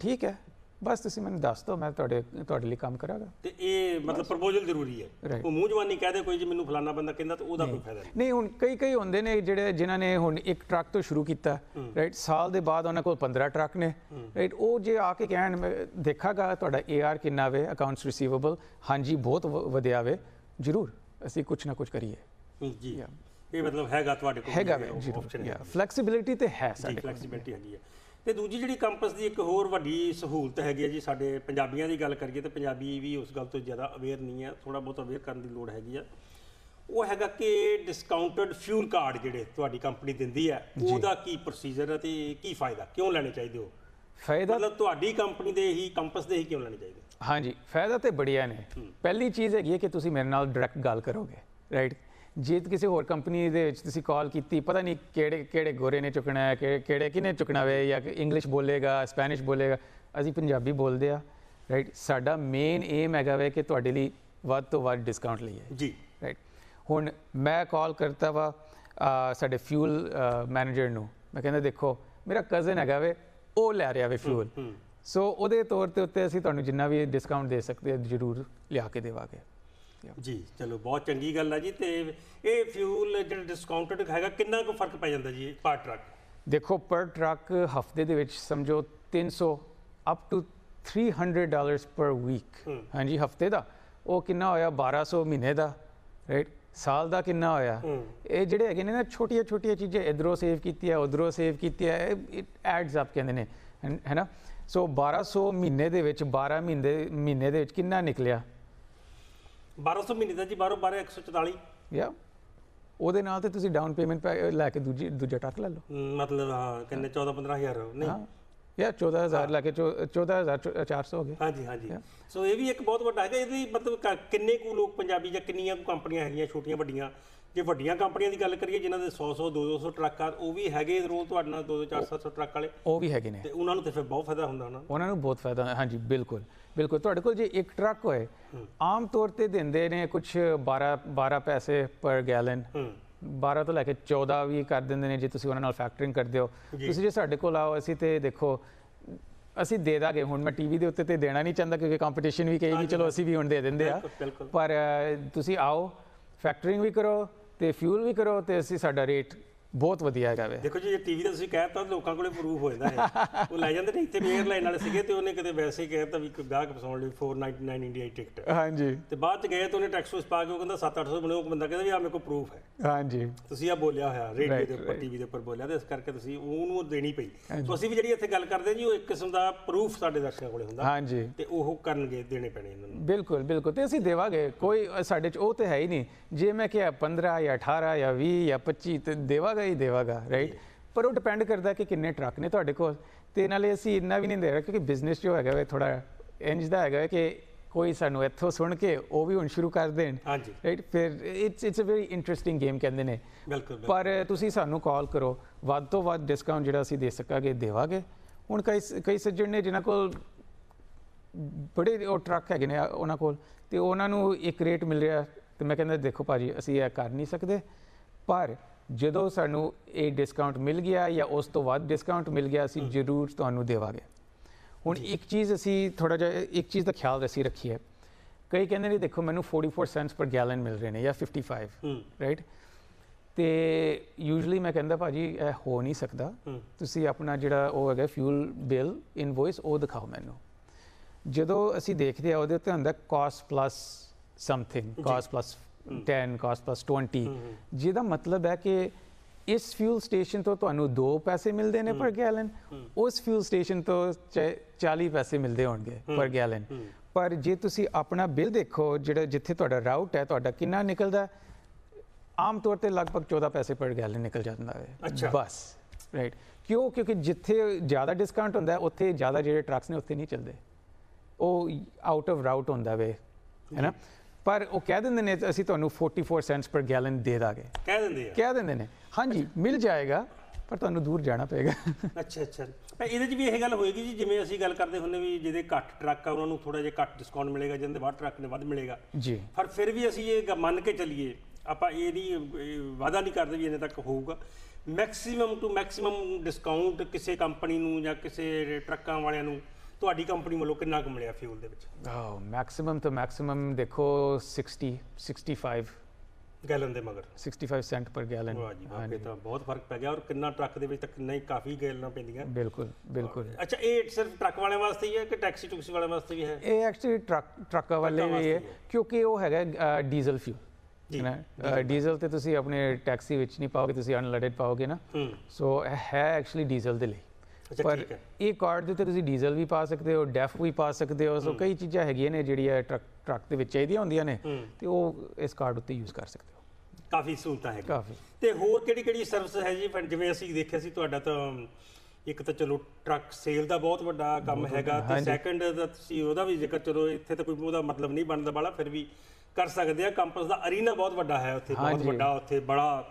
ਠੀਕ ਹੈ ਬਸ ਤੁਸੀਂ ਮੈਨੂੰ ਦੱਸ ਦਿਓ ਮੈਂ ਤੁਹਾਡੇ ਤੁਹਾਡੇ ਲਈ ਕੰਮ ਕਰਾਂਗਾ ਤੇ ਇਹ ਮਤਲਬ ਪ੍ਰਪੋਜ਼ਲ ਜ਼ਰੂਰੀ ਹੈ ਉਹ ਮੂੰਹ ਜਵਾਨੀ ਕਹਦੇ ਕੋਈ ਜੀ ਮੈਨੂੰ ਫਲਾਣਾ ਬੰਦਾ ਕਹਿੰਦਾ ਤਾਂ ਉਹਦਾ ਕੋਈ ਫਾਇਦਾ ਨਹੀਂ ਨਹੀਂ ਹੁਣ ਕਈ ਕਈ ਹੁੰਦੇ ਨੇ ਜਿਹੜੇ ਜਿਨ੍ਹਾਂ ਨੇ ਹੁਣ ਇੱਕ ਟਰੱਕ ਤੋਂ ਸ਼ੁਰੂ ਕੀਤਾ ਰਾਈਟ ਸਾਲ ਦੇ ਬਾਅਦ ਉਹਨਾਂ ਕੋਲ 15 ਟਰੱਕ ਨੇ ਰਾਈਟ ਉਹ ਜੇ ਆ ਕੇ ਕਹਿਣ ਦੇਖਾਗਾ ਤੁਹਾਡਾ ਏਆਰ ਕਿੰਨਾ ਵੇ ਅਕਾਊਂਟਸ ਰਿਸੀਵੇਬਲ ਹਾਂਜੀ ਬਹੁਤ ਵਧਿਆ ਵੇ ਜ਼ਰੂਰ ਅਸੀਂ ਕੁਝ ਨਾ ਕੁਝ ਕਰੀਏ ਜੀ ਇਹ ਮਤਲਬ ਹੈਗਾ ਤੁਹਾਡੇ ਕੋਲ ਹੈਗਾ ਆਪਸ਼ਨ ਫਲੈਕਸੀਬਿਲਿਟੀ ਤੇ ਹੈ ਸਾਡੇ ਕੋਲ ਫਲੈਕਸੀਬਿਲਿਟੀ ਹੈਗੀ ਹੈ ਤੇ ਦੂਜੀ ਜਿਹੜੀ ਕੰਪਸ ਦੀ ਇੱਕ ਹੋਰ ਵੱਡੀ ਸਹੂਲਤ ਹੈਗੀ ਹੈ ਜੀ ਸਾਡੇ ਪੰਜਾਬੀਆਂ ਦੀ ਗੱਲ ਕਰੀਏ ਤਾਂ ਪੰਜਾਬੀ ਵੀ ਉਸ ਗੱਲ ਤੋਂ ਜ਼ਿਆਦਾ ਅਵੇਅਰ ਨਹੀਂ ਹੈ ਥੋੜਾ ਬਹੁਤ ਅਵੇਅਰ ਕਰਨ ਦੀ ਲੋੜ ਹੈਗੀ ਆ ਉਹ ਹੈਗਾ ਕਿ ਡਿਸਕਾਊਂਟਡ ਫਿਊਲ ਕਾਰਡ ਜਿਹੜੇ ਤੁਹਾਡੀ ਕੰਪਨੀ ਦਿੰਦੀ ਹੈ ਉਹਦਾ ਕੀ ਪ੍ਰੋਸੀਜਰ ਹੈ ਤੇ ਕੀ ਫਾਇਦਾ ਕਿਉਂ ਲੈਣੇ ਚਾਹੀਦੇ ਹੋ ਫਾਇਦਾ ਮਤਲਬ ਤੁਹਾਡੀ ਕੰਪਨੀ ਦੇ ਹੀ ਕੰਪਸ ਦੇ ਹੀ ਕਿਉਂ ਲੈਣੇ ਚਾਹੀਦੇ ਹਾਂਜੀ ਫਾਇਦਾ ਤੇ ਬੜਿਆ ਨੇ ਪਹਿਲੀ ਚੀਜ਼ ਹੈਗੀ ਹੈ ਕਿ ਤੁਸੀਂ ਮੇਰੇ ਨਾਲ ਡਾਇਰੈਕਟ ਗੱਲ ਕਰੋਗੇ ਰਾਈਟ ਜੇ ਕਿਸੇ ਹੋਰ ਕੰਪਨੀ ਦੇ ਵਿੱਚ ਤੁਸੀਂ ਕਾਲ ਕੀਤੀ ਪਤਾ ਨਹੀਂ ਕਿਹੜੇ ਕਿਹੜੇ ਗੋਰੇ ਨੇ ਚੁਕਣਾ ਹੈ ਕਿ ਕਿਹੜੇ ਕਿਨੇ ਚੁਕਣਾ ਵੇ ਜਾਂ ਇੰਗਲਿਸ਼ ਬੋਲੇਗਾ ਸਪੈਨਿਸ਼ ਬੋਲੇਗਾ ਅਸੀਂ ਪੰਜਾਬੀ ਬੋਲਦੇ ਆ ਰਾਈਟ ਸਾਡਾ ਮੇਨ ਏਮ ਹੈਗਾ ਵੇ ਕਿ ਤੁਹਾਡੇ ਲਈ ਵੱਧ ਤੋਂ ਵੱਧ ਡਿਸਕਾਊਂਟ ਲਈਏ ਜੀ ਰਾਈਟ ਹੁਣ ਮੈਂ ਕਾਲ ਕਰਤਾ ਵਾ ਸਾਡੇ ਫਿਊਲ ਮੈਨੇਜਰ ਨੂੰ ਮੈਂ ਕਹਿੰਦਾ ਦੇਖੋ ਮੇਰਾ ਕਜ਼ਨ ਹੈਗਾ ਵੇ ਉਹ ਲੈ ਰਿਹਾ ਵੇ ਫਿਊਲ ਸੋ ਉਹਦੇ ਤੌਰ ਤੇ ਉੱਤੇ ਅਸੀਂ ਤੁਹਾਨੂੰ ਜਿੰਨਾ ਵੀ ਡਿਸਕਾਊਂਟ ਦੇ ਸਕਦੇ ਹਾਂ ਜ਼ਰੂਰ ਲਿਆ ਕੇ ਦੇਵਾਂਗੇ ਜੀ ਚਲੋ ਬਹੁਤ ਚੰਗੀ ਗੱਲ ਹੈ ਜੀ ਤੇ ਇਹ ਫਿਊਲ ਜਿਹੜਾ ਡਿਸਕਾਊਂਟਡ ਹੈਗਾ ਕਿੰਨਾ ਕੁ ਫਰਕ ਪੈ ਜਾਂਦਾ ਜੀ ਪਰ ਟਰੱਕ ਦੇਖੋ ਪਰ ਟਰੱਕ ਹਫਤੇ ਦੇ ਵਿੱਚ ਸਮਝੋ 300 up to 300 dollars per week ਹਾਂਜੀ ਹਫਤੇ ਦਾ ਉਹ ਕਿੰਨਾ ਹੋਇਆ 1200 ਮਹੀਨੇ ਦਾ ਰਾਈਟ ਸਾਲ ਦਾ ਕਿੰਨਾ ਹੋਇਆ ਇਹ ਜਿਹੜੇ ਹੈਗੇ ਨੇ ਨਾ ਛੋਟੀਆਂ ਛੋਟੀਆਂ ਚੀਜ਼ਾਂ ਇਧਰੋਂ ਸੇਵ ਕੀਤੀ ਹੈ ਉਧਰੋਂ ਸੇਵ ਕੀਤੀ ਹੈ ਇਟ ਐਡਸ ਅਪ ਕਹਿੰਦੇ ਨੇ ਹੈ ਨਾ ਸੋ 1200 ਮਹੀਨੇ ਦੇ ਵਿੱਚ 12 ਮਹੀਨੇ ਮਹੀਨੇ ਦੇ ਵਿੱਚ ਕਿੰਨਾ ਨਿਕਲਿਆ 1200 ਮਹੀਨੇ ਦਾ ਜੀ 12 12 144 ਯਾ ਉਹਦੇ ਨਾਲ ਤੇ ਤੁਸੀਂ ਡਾਊਨ ਪੇਮੈਂਟ ਲੈ ਕੇ ਦੂਜੀ ਦੂਜਾ ਟੱਕ ਲੈ ਲਓ ਮਤਲਬ ਹਾਂ ਕਿੰਨੇ 14 15000 ਨਹੀਂ ਯਾ 14000 ਲੈ ਕੇ 14400 ਹੋ ਗਏ ਹਾਂਜੀ ਹਾਂਜੀ ਸੋ ਇਹ ਵੀ ਇੱਕ ਬਹੁਤ ਵੱਡਾ ਹੈਗਾ ਇਹਦੀ ਮਤਲਬ ਕਿੰਨੇ ਕੁ ਲੋਕ ਪੰਜਾਬੀ ਜਾਂ ਕਿੰਨੀਆਂ ਕੁ ਕੰਪਨੀਆਂ ਹੈਗੀਆਂ ਛੋਟੀਆਂ ਵੱਡੀਆਂ ਜੇ ਵੱਡੀਆਂ ਕੰਪਨੀਆਂ ਦੀ ਗੱਲ ਕਰੀਏ ਜਿਨ੍ਹਾਂ ਦੇ 100 100 200 ਟਰੱਕ ਆ ਉਹ ਵੀ ਹੈਗੇ ਰੋਲ ਤੁਹਾਡੇ ਨਾਲ 200 400 700 ਟਰੱਕ ਵਾਲੇ ਉਹ ਵੀ ਹੈਗੇ ਨੇ ਤੇ ਉਹਨਾਂ ਨੂੰ ਤੇ ਫਿਰ ਬਹੁਤ ਫਾਇਦਾ ਹੁੰਦਾ ਉਹਨਾਂ ਨੂੰ ਉਹਨਾਂ ਨੂੰ ਬਹੁਤ ਫਾਇਦਾ ਹਾਂਜੀ ਬਿਲਕੁਲ ਬਿਲਕੁਲ ਤੁਹਾਡੇ ਕੋਲ ਜੇ ਇੱਕ ਟਰੱਕ ਹੋਏ ਆਮ ਤੌਰ ਤੇ ਦਿੰਦੇ ਨੇ ਕੁਝ 12 12 ਪੈਸੇ ਪਰ ਗੈਲਨ 12 ਤੋਂ ਲੈ ਕੇ 14 ਵੀ ਕਰ ਦਿੰਦੇ ਨੇ ਜੇ ਤੁਸੀਂ ਉਹਨਾਂ ਨਾਲ ਫੈਕਟਰਿੰਗ ਕਰਦੇ ਹੋ ਤੁਸੀਂ ਜੇ ਸਾਡੇ ਕੋਲ ਆਓ ਅਸੀਂ ਤੇ ਦੇਖੋ ਅਸੀਂ ਦੇ ਦਾਂਗੇ ਹੁਣ ਮੈਂ ਟੀਵੀ ਦੇ ਉੱਤੇ ਤੇ ਦੇਣਾ ਨਹੀਂ ਚਾਹੁੰਦਾ ਕਿਉਂਕਿ ਕੰਪੀਟੀਸ਼ਨ ਵੀ ਕਹੇਗੀ ਚਲੋ ਅਸੀਂ ਵੀ ਹੁਣ ਦੇ ਦਿੰਦੇ ਆ ਪਰ ਤੁਸੀਂ ਆਓ ਫੈਕਟਰਿੰਗ ਵੀ ਕਰੋ ਤੇ ਫਿਊਲ ਵੀ ਕਰੋ ਤੇ ਅਸੀਂ ਸਾਡਾ ਰੇਟ ਬਹੁਤ ਵਧੀਆ ਹੈਗਾ ਵੇ ਦੇਖੋ ਜੀ ਇਹ ਟੀਵੀ ਦਾ ਤੁਸੀਂ ਕਹਿਤਾ ਲੋਕਾਂ ਕੋਲੇ ਪ੍ਰੂਫ ਹੋ ਜਾਂਦਾ ਹੈ ਉਹ ਲੈ ਜਾਂਦੇ ਨੇ ਇੱਥੇ ਵੀ ਲਾਈਨ ਵਾਲੇ ਸੀਗੇ ਤੇ ਉਹਨੇ ਕਿਤੇ ਵੈਸੇ ਹੀ ਕਹਿਤਾ ਵੀ ਗਾਹਕ ਫਸਾਉਣ ਲਈ 499 ਇੰਡੀਆ ਟਿਕਟ ਹਾਂਜੀ ਤੇ ਬਾਅਦ ਚ ਗਏ ਤਾਂ ਉਹਨੇ ਟੈਕਸ ਵਿੱਚ ਪਾ ਕੇ ਉਹ ਕਹਿੰਦਾ 7-800 ਬਣੇ ਉਹ ਬੰਦਾ ਕਹਿੰਦਾ ਵੀ ਆ ਮੇਰੇ ਕੋਲ ਪ੍ਰੂਫ ਹੈ ਹਾਂਜੀ ਤੁਸੀਂ ਆ ਬੋਲਿਆ ਹੋਇਆ ਰੇਡੀਓ ਦੇ ਉੱਪਰ ਟੀਵੀ ਦੇ ਉੱਪਰ ਬੋਲਿਆ ਤੇ ਇਸ ਕਰਕੇ ਤੁਸੀਂ ਉਹਨੂੰ ਦੇਣੀ ਪਈ ਸੋ ਅਸੀਂ ਵੀ ਜਿਹੜੀ ਇੱਥੇ ਗੱਲ ਕਰਦੇ ਜੀ ਉਹ ਇੱਕ ਕਿਸਮ ਦਾ ਪ੍ਰੂਫ ਸਾਡੇ ਦਰਸ਼ਕਾਂ ਕੋਲੇ ਹੁੰਦਾ ਹਾਂਜੀ ਤੇ ਉਹ ਕਰਨਗੇ ਦੇਣੇ ਪੈਣੇ ਇਹਨਾਂ ਨੂੰ ਬਿਲਕੁਲ ਬਿਲਕੁਲ ਤੇ ਅਸੀਂ ਦੇਵਾਂਗੇ ਕੋਈ ਸਾਡੇ ਚ ਉਹ ਤੇ ਹੈ ਹੀ ਨਹੀਂ ਜੇ ਮੈਂ ਕਿਹਾ 15 ਜਾਂ 18 ਜਾਂ 20 ਜਾਂ 25 ਤੇ ਦੇਵਾਂਗੇ ਦੇਵਾਂਗਾ ਹੀ ਦੇਵਾਗਾ ਰਾਈਟ ਪਰ ਉਹ ਡਿਪੈਂਡ ਕਰਦਾ ਕਿ ਕਿੰਨੇ ਟਰੱਕ ਨੇ ਤੁਹਾਡੇ ਕੋਲ ਤੇ ਨਾਲੇ ਅਸੀਂ ਇੰਨਾ ਵੀ ਨਹੀਂ ਦੇ ਰਹੇ ਕਿਉਂਕਿ ਬਿਜ਼ਨਸ ਜੋ ਹੈਗਾ ਵੇ ਥੋੜਾ ਇੰਜ ਦਾ ਹੈਗਾ ਕਿ ਕੋਈ ਸਾਨੂੰ ਇੱਥੋਂ ਸੁਣ ਕੇ ਉਹ ਵੀ ਹੁਣ ਸ਼ੁਰੂ ਕਰ ਦੇਣ ਹਾਂਜੀ ਰਾਈਟ ਫਿਰ it's it's a very interesting game ਕਹਿੰਦੇ ਨੇ ਬਿਲਕੁਲ ਪਰ ਤੁਸੀਂ ਸਾਨੂੰ ਕਾਲ ਕਰੋ ਵੱਧ ਤੋਂ ਵੱਧ ਡਿਸਕਾਊਂਟ ਜਿਹੜਾ ਅਸੀਂ ਦੇ ਸਕਾਂਗੇ ਦੇਵਾਂਗੇ ਹੁਣ ਕਈ ਕਈ ਸੱਜਣ ਨੇ ਜਿਨ੍ਹਾਂ ਕੋਲ ਬੜੇ ਉਹ ਟਰੱਕ ਹੈਗੇ ਨੇ ਉਹਨਾਂ ਕੋਲ ਤੇ ਉਹਨਾਂ ਨੂੰ ਇੱਕ ਰੇਟ ਮਿਲ ਰਿਹਾ ਤੇ ਮੈਂ ਕਹਿੰਦਾ ਦੇਖੋ ਭਾਜੀ ਅਸੀਂ ਇਹ ਕਰ ਨਹੀਂ ਸਕਦੇ ਪਰ ਜਦੋਂ ਸਾਨੂੰ ਇਹ ਡਿਸਕਾਊਂਟ ਮਿਲ ਗਿਆ ਜਾਂ ਉਸ ਤੋਂ ਵੱਧ ਡਿਸਕਾਊਂਟ ਮਿਲ ਗਿਆ ਅਸੀਂ ਜ਼ਰੂਰ ਤੁਹਾਨੂੰ ਦੇਵਾਂਗੇ ਹੁਣ ਇੱਕ ਚੀਜ਼ ਅਸੀਂ ਥੋੜਾ ਜਿਹਾ ਇੱਕ ਚੀਜ਼ ਦਾ ਖਿਆਲ ਅਸੀਂ ਰੱਖੀਏ ਕਈ ਕਹਿੰਦੇ ਨੇ ਦੇਖੋ ਮੈਨੂੰ 44 ਸੈਂਟਸ ਪਰ ਗੈਲਨ ਮਿਲ ਰਹੇ ਨੇ ਜਾਂ 55 ਰਾਈਟ ਤੇ ਯੂਜੂਲੀ ਮੈਂ ਕਹਿੰਦਾ ਭਾਜੀ ਇਹ ਹੋ ਨਹੀਂ ਸਕਦਾ ਤੁਸੀਂ ਆਪਣਾ ਜਿਹੜਾ ਉਹ ਹੈਗਾ ਫਿਊਲ ਬਿੱਲ ਇਨਵੋਇਸ ਉਹ ਦਿਖਾਓ ਮੈਨੂੰ ਜਦੋਂ ਅਸੀਂ ਦੇਖਦੇ ਆ ਉਹਦੇ ਉੱਤੇ ਹੁੰਦਾ cost plus something cost plus 10 cost plus 20 ਜਿਹਦਾ ਮਤਲਬ ਹੈ ਕਿ ਇਸ ਫਿਊਲ ਸਟੇਸ਼ਨ ਤੋਂ ਤੁਹਾਨੂੰ 2 ਪੈਸੇ ਮਿਲਦੇ ਨੇ ਪਰ ਗੈਲਨ ਉਸ ਫਿਊਲ ਸਟੇਸ਼ਨ ਤੋਂ 40 ਪੈਸੇ ਮਿਲਦੇ ਹੋਣਗੇ ਪਰ ਗੈਲਨ ਪਰ ਜੇ ਤੁਸੀਂ ਆਪਣਾ ਬਿੱਲ ਦੇਖੋ ਜਿਹੜਾ ਜਿੱਥੇ ਤੁਹਾਡਾ ਰਾਊਟ ਹੈ ਤੁਹਾਡਾ ਕਿੰਨਾ ਨਿਕਲਦਾ ਆਮ ਤੌਰ ਤੇ ਲਗਭਗ 14 ਪੈਸੇ ਪਰ ਗੈਲਨ ਨਿਕਲ ਜਾਂਦਾ ਹੈ ਬਸ ਰਾਈਟ ਕਿਉਂ ਕਿਉਂਕਿ ਜਿੱਥੇ ਜ਼ਿਆਦਾ ਡਿਸਕਾਊਂਟ ਹੁੰਦਾ ਹੈ ਉੱਥੇ ਜ਼ਿਆਦਾ ਜਿਹੜੇ ਟਰੱਕਸ ਨੇ ਉੱਥੇ ਨਹੀਂ ਚੱਲਦੇ ਉਹ ਆਊਟ ਆਫ ਰਾਊਟ ਹੁੰਦਾ ਵੇ ਹੈਨਾ ਪਰ ਉਹ ਕਹਿ ਦਿੰਦੇ ਨੇ ਅਸੀਂ ਤੁਹਾਨੂੰ 44 ਸੈਂਟਸ ਪਰ ਗੈਲਨ ਦੇ ਦਾਂਗੇ ਕਹਿ ਦਿੰਦੇ ਆ ਕਹਿ ਦਿੰਦੇ ਨੇ ਹਾਂਜੀ ਮਿਲ ਜਾਏਗਾ ਪਰ ਤੁਹਾਨੂੰ ਦੂਰ ਜਾਣਾ ਪਏਗਾ ਅੱਛਾ ਅੱਛਾ ਪਰ ਇਹਦੇ 'ਚ ਵੀ ਇਹ ਗੱਲ ਹੋਏਗੀ ਜੀ ਜਿਵੇਂ ਅਸੀਂ ਗੱਲ ਕਰਦੇ ਹੁੰਦੇ ਵੀ ਜਿਹਦੇ ਘੱਟ ਟਰੱਕ ਆ ਉਹਨਾਂ ਨੂੰ ਥੋੜਾ ਜਿਹਾ ਘੱਟ ਡਿਸਕਾਊਂਟ ਮਿਲੇਗਾ ਜਿੰਦੇ ਵੱਧ ਟਰੱਕ ਨੇ ਵੱਧ ਮਿਲੇਗਾ ਜੀ ਪਰ ਫਿਰ ਵੀ ਅਸੀਂ ਇਹ ਮੰਨ ਕੇ ਚੱਲੀਏ ਆਪਾਂ ਇਹ ਵੀ ਵਾਅਦਾ ਨਹੀਂ ਕਰਦੇ ਵੀ ਇਹਨੇ ਤੱਕ ਹੋਊਗਾ ਮੈਕਸਿਮਮ ਟੂ ਮੈਕਸਿਮਮ ਡਿਸਕਾਊਂਟ ਕਿਸੇ ਕੰਪਨੀ ਨੂੰ ਜਾਂ ਕਿਸੇ ਟਰੱਕਾਂ ਵਾਲਿਆਂ ਨੂੰ ਤੁਹਾਡੀ ਕੰਪਨੀ ਵੱਲੋਂ ਕਿੰਨਾ ਕੁ ਮਿਲਿਆ ਫਿਊਲ ਦੇ ਵਿੱਚ ਆਹ ਮੈਕਸਿਮਮ ਤੋਂ ਮੈਕਸਿਮਮ ਦੇਖੋ 60 65 ਗੈਲਨ ਦੇ ਮਗਰ 65 ਸੈਂਟ ਪਰ ਗੈਲਨ ਵਾਹ ਜੀ ਵਾਹ ਤਾਂ ਬਹੁਤ ਫਰਕ ਪੈ ਗਿਆ ਔਰ ਕਿੰਨਾ ਟਰੱਕ ਦੇ ਵਿੱਚ ਤੱਕ ਨਹੀਂ ਕਾਫੀ ਗੈਲਨਾਂ ਪੈਂਦੀਆਂ ਬਿਲਕੁਲ ਬਿਲਕੁਲ ਅੱਛਾ ਇਹ ਸਿਰਫ ਟਰੱਕ ਵਾਲਿਆਂ ਵਾਸਤੇ ਹੀ ਹੈ ਕਿ ਟੈਕਸੀ ਟੁਕਸੀ ਵਾਲਿਆਂ ਵਾਸਤੇ ਵੀ ਹੈ ਇਹ ਐਕਚੁਅਲੀ ਟਰੱਕ ਟਰੱਕਾਂ ਵਾਲੇ ਵੀ ਹੈ ਕਿਉਂਕਿ ਉਹ ਹੈਗਾ ਡੀਜ਼ਲ ਫਿਊਲ ਨਾ ਡੀਜ਼ਲ ਤੇ ਤੁਸੀਂ ਆਪਣੇ ਟੈਕਸੀ ਵਿੱਚ ਨਹੀਂ ਪਾਓਗੇ ਤੁਸੀਂ ਅਨਲੋਡਡ ਪਾਓਗੇ ਨਾ ਸੋ ਹੈ ਐਕਚੁਅਲੀ ਡੀਜ਼ਲ ਦੇ ਲਈ ਪਰ ਇਹ ਕਾਰਡ ਦੇ ਉੱਤੇ ਤੁਸੀਂ ਡੀਜ਼ਲ ਵੀ ਪਾ ਸਕਦੇ ਹੋ ਡੈਫ ਵੀ ਪਾ ਸਕਦੇ ਹੋ ਸੋ ਕਈ ਚੀਜ਼ਾਂ ਹੈਗੀਆਂ ਨੇ ਜਿਹੜੀਆਂ ਟਰੱਕ ਟਰੱਕ ਦੇ ਵਿੱਚ ਚਾਹੀਦੀਆਂ ਹੁੰਦੀਆਂ ਨੇ ਤੇ ਉਹ ਇਸ ਕਾਰਡ ਉੱਤੇ ਯੂਜ਼ ਕਰ ਸਕਦੇ ਹੋ ਕਾਫੀ ਸਹੂਲਤਾਂ ਹੈ ਕਾਫੀ ਤੇ ਹੋਰ ਕਿਹੜੀ ਕਿਹੜੀ ਸਰਵਿਸ ਹੈ ਜੀ ਜਿਵੇਂ ਅਸੀਂ ਦੇਖਿਆ ਸੀ ਤੁਹਾਡਾ ਤਾਂ ਇੱਕ ਤਾਂ ਚਲੋ ਟਰੱਕ ਸੇਲ ਦਾ ਬਹੁਤ ਵੱਡਾ ਕੰਮ ਹੈਗਾ ਤੇ ਸੈਕੰਡ ਦਾ ਤੁਸੀਂ ਉਹਦਾ ਵੀ ਜ਼ਿਕਰ ਚਲੋ ਇੱਥੇ ਤਾਂ ਕੋਈ ਉਹਦਾ ਮਤਲਬ ਨਹੀਂ ਬਣਦਾ ਬਾਲਾ ਫਿਰ ਵੀ ਕਰ ਸਕਦੇ ਆ ਕੰਪਸ ਦਾ ਅਰੀਨਾ ਬਹੁਤ ਵੱਡਾ ਹੈ ਉੱਥੇ ਬਹੁਤ ਵੱਡਾ ਉੱਥੇ ਬੜਾ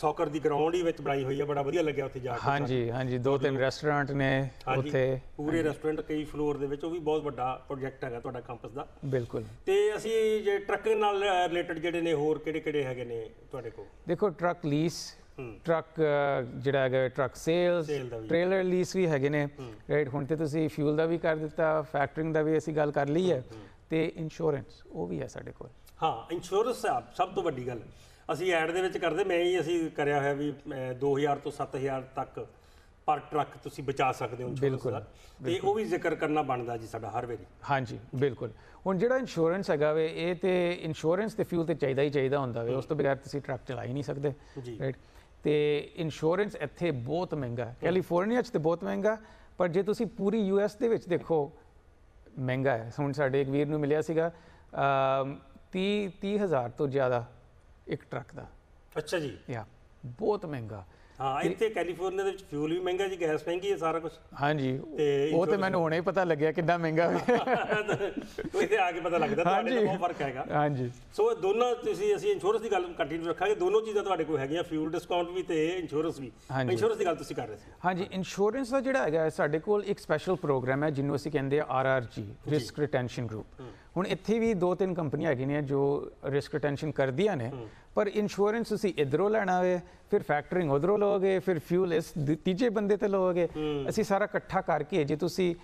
ਸੌਕਰ ਦੀ ਗਰਾਊਂਡ ਹੀ ਵਿੱਚ ਬਣਾਈ ਹੋਈ ਹੈ ਬੜਾ ਵਧੀਆ ਲੱਗਿਆ ਉੱਥੇ ਜਾ ਕੇ ਹਾਂਜੀ ਹਾਂਜੀ ਦੋ ਤਿੰਨ ਰੈਸਟੋਰੈਂਟ ਨੇ ਉੱਥੇ ਪੂਰੇ ਰੈਸਟੋਰੈਂਟ ਕਈ ਫਲੋਰ ਦੇ ਵਿੱਚ ਉਹ ਵੀ ਬਹੁਤ ਵੱਡਾ ਪ੍ਰੋਜੈਕਟ ਹੈਗਾ ਤੁਹਾਡਾ ਕੈਂਪਸ ਦਾ ਬਿਲਕੁਲ ਤੇ ਅਸੀਂ ਜੇ ਟਰੱਕ ਨਾਲ ਰਿਲੇਟਡ ਜਿਹੜੇ ਨੇ ਹੋਰ ਕਿਹੜੇ ਕਿਹੜੇ ਹੈਗੇ ਨੇ ਤੁਹਾਡੇ ਕੋਲ ਦੇਖੋ ਟਰੱਕ ਲੀਸ ਟਰੱਕ ਜਿਹੜਾ ਹੈਗਾ ਟਰੱਕ ਸੇਲਸ ਟ੍ਰੇਲਰ ਲੀਸ ਵੀ ਹੈਗੇ ਨੇ ਰਾਈਟ ਹੁਣ ਤੇ ਤੁਸੀਂ ਫਿਊਲ ਦਾ ਵੀ ਕਰ ਦਿੱਤਾ ਫੈਕਟਰਿੰਗ ਦਾ ਵੀ ਅਸੀਂ ਗੱਲ ਕਰ ਲਈ ਹੈ ਤੇ ਇੰਸ਼ੋਰੈਂਸ ਉਹ ਵੀ ਹੈ ਸਾਡੇ ਕੋਲ ਹਾਂ ਇੰਸ਼ੋਰੈਂਸ ਸਭ ਤੋਂ ਵੱਡੀ ਗੱਲ ਅਸੀਂ ਐਡ ਦੇ ਵਿੱਚ ਕਰਦੇ ਮੈਂ ਹੀ ਅਸੀਂ ਕਰਿਆ ਹੋਇਆ ਵੀ 2000 ਤੋਂ 7000 ਤੱਕ ਪਰ ਟਰੱਕ ਤੁਸੀਂ ਬਚਾ ਸਕਦੇ ਹੋ ਬਿਲਕੁਲ, ਤੇ ਉਹ ਵੀ ਜ਼ਿਕਰ ਕਰਨਾ ਬਣਦਾ ਜੀ ਸਾਡਾ ਹਰ ਵੇਲੇ ਹਾਂਜੀ ਬਿਲਕੁਲ ਹੁਣ ਜਿਹੜਾ ਇੰਸ਼ੋਰੈਂਸ ਹੈਗਾ ਵੇ ਇਹ ਤੇ ਇੰਸ਼ੋਰੈਂਸ ਤੇ ਫਿਊਲ ਤੇ ਚਾਹੀਦਾ ਹੀ ਚਾਹੀਦਾ ਹੁੰਦਾ ਵੇ ਉਸ ਤੋਂ ਬਿਨਾਂ ਤੁਸੀਂ ਟਰੱਕ ਚਲਾ ਹੀ ਨਹੀਂ ਸਕਦੇ ਰਾਈਟ ਤੇ ਇੰਸ਼ੋਰੈਂਸ ਇੱਥੇ ਬਹੁਤ ਮਹਿੰਗਾ ਹੈ ਕੈਲੀਫੋਰਨੀਆ 'ਚ ਤੇ ਬਹੁਤ ਮਹਿੰਗਾ ਪਰ ਜੇ ਤੁਸੀਂ ਪੂਰੀ ਯੂ ਐਸ ਦੇ ਵਿੱਚ ਦੇਖੋ ਮਹਿੰਗਾ ਹੈ ਹੁਣ ਸਾਡੇ ਇੱਕ ਵੀਰ ਨੂੰ ਮਿਲਿਆ ਸੀਗਾ 30 30000 ਤੋਂ ਜ਼ਿਆਦਾ ਇੱਕ ਟਰੱਕ ਦਾ ਅੱਛਾ ਜੀ ਯਾ ਬਹੁਤ ਮਹਿੰਗਾ ਹਾਂ ਇੱਥੇ ਕੈਲੀਫੋਰਨੀਆ ਦੇ ਵਿੱਚ ਫਿਊਲ ਵੀ ਮਹਿੰਗਾ ਜੀ ਗੈਸ ਮਹਿੰਗੀ ਹੈ ਸਾਰਾ ਕੁਝ ਹਾਂਜੀ ਉਹ ਤੇ ਮੈਨੂੰ ਹੁਣੇ ਹੀ ਪਤਾ ਲੱਗਿਆ ਕਿੰਨਾ ਮਹਿੰਗਾ ਹੈ ਇੱਥੇ <laughs> ਆ ਕੇ ਪਤਾ ਲੱਗਦਾ ਤੁਹਾਡੇ ਦਾ ਬਹੁਤ ਫਰਕ ਹੈਗਾ ਹਾਂਜੀ ਸੋ ਦੋਨੋਂ ਤੁਸੀਂ ਅਸੀਂ ਇੰਸ਼ੋਰੈਂਸ ਦੀ ਗੱਲ ਕੰਟੀਨਿਊ ਰੱਖਾਂਗੇ ਦੋਨੋਂ ਚੀਜ਼ਾਂ ਤੁਹਾਡੇ ਕੋਲ ਹੈਗੀਆਂ ਫਿਊਲ ਡਿਸਕਾਊਂਟ ਵੀ ਤੇ ਇੰਸ਼ੋਰੈਂਸ ਵੀ ਇੰਸ਼ੋਰੈਂਸ ਦੀ ਗੱਲ ਤੁਸੀਂ ਕਰ ਰਹੇ ਸੀ ਹਾਂਜੀ ਇੰਸ਼ੋਰੈਂਸ ਦਾ ਜਿਹੜਾ ਹੈਗਾ ਸਾਡੇ ਕੋਲ ਇੱਕ ਸਪੈਸ਼ਲ ਪ੍ਰੋਗਰਾਮ ਹੈ ਜਿਹਨੂੰ ਅਸੀਂ ਕਹਿੰਦੇ ਆ ਆਰਆਰਜੀ ਰਿਸਕ ਰਿਟੈਂਸ਼ਨ ਗਰੁੱਪ ਹੁਣ ਇੱਥੇ ਵੀ ਦੋ ਤਿੰਨ ਕੰਪਨੀਆਂ ਹੈਗੀਆਂ ਨੇ ਜੋ ਰਿਸਕ ਰਿਟੈਂਸ਼ਨ ਕਰਦੀਆਂ ਨੇ ਪਰ ਇੰਸ਼ੋਰੈਂਸ ਤੁਸੀਂ ਇਧਰੋਂ ਲੈਣਾ ਹੋਵੇ ਫਿਰ ਫੈਕਟਰਿੰਗ ਉਧਰੋਂ ਲਓਗੇ ਫਿਰ ਫਿਊਲ ਇਸ ਤੀਜੇ ਬੰਦੇ ਤੇ ਲਓਗੇ ਅਸੀਂ ਸਾਰਾ ਇਕੱਠਾ ਕਰਕੇ ਜੇ ਤੁਸੀਂ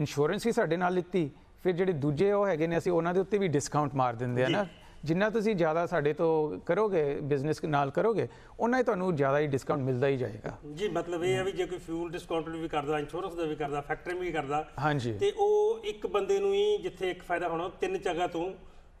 ਇੰਸ਼ੋਰੈਂਸ ਹੀ ਸਾਡੇ ਨਾਲ ਲਿੱਤੀ ਫਿਰ ਜਿਹੜੇ ਦੂਜੇ ਉਹ ਹੈਗੇ ਨੇ ਅਸੀਂ ਉਹਨਾਂ ਦੇ ਉੱਤੇ ਵੀ ਡਿਸਕਾਊਂਟ ਮਾਰ ਦਿੰਦੇ ਆ ਨਾ ਜਿੰਨਾ ਤੁਸੀਂ ਜ਼ਿਆਦਾ ਸਾਡੇ ਤੋਂ ਕਰੋਗੇ ਬਿਜ਼ਨਸ ਨਾਲ ਕਰੋਗੇ ਉਹਨਾਂ ਹੀ ਤੁਹਾਨੂੰ ਜ਼ਿਆਦਾ ਹੀ ਡਿਸਕਾਊਂਟ ਮਿਲਦਾ ਹੀ ਜਾਏਗਾ ਜੀ ਮਤਲਬ ਇਹ ਹੈ ਵੀ ਜੇ ਕੋਈ ਫਿਊਲ ਡਿਸਕਾਊਂਟ ਵੀ ਕਰਦਾ ਇੰਸ਼ੋਰੈਂਸ ਦਾ ਵੀ ਕਰਦਾ ਫੈਕਟਰੀ ਵੀ ਕਰਦਾ ਹਾਂਜੀ ਤੇ ਉਹ ਇੱਕ ਬੰਦੇ ਨੂੰ ਹੀ ਜਿੱਥੇ ਇੱਕ ਫਾਇਦਾ ਹੋਣਾ ਤਿੰਨ ਜਗ੍ਹਾ ਤੋਂ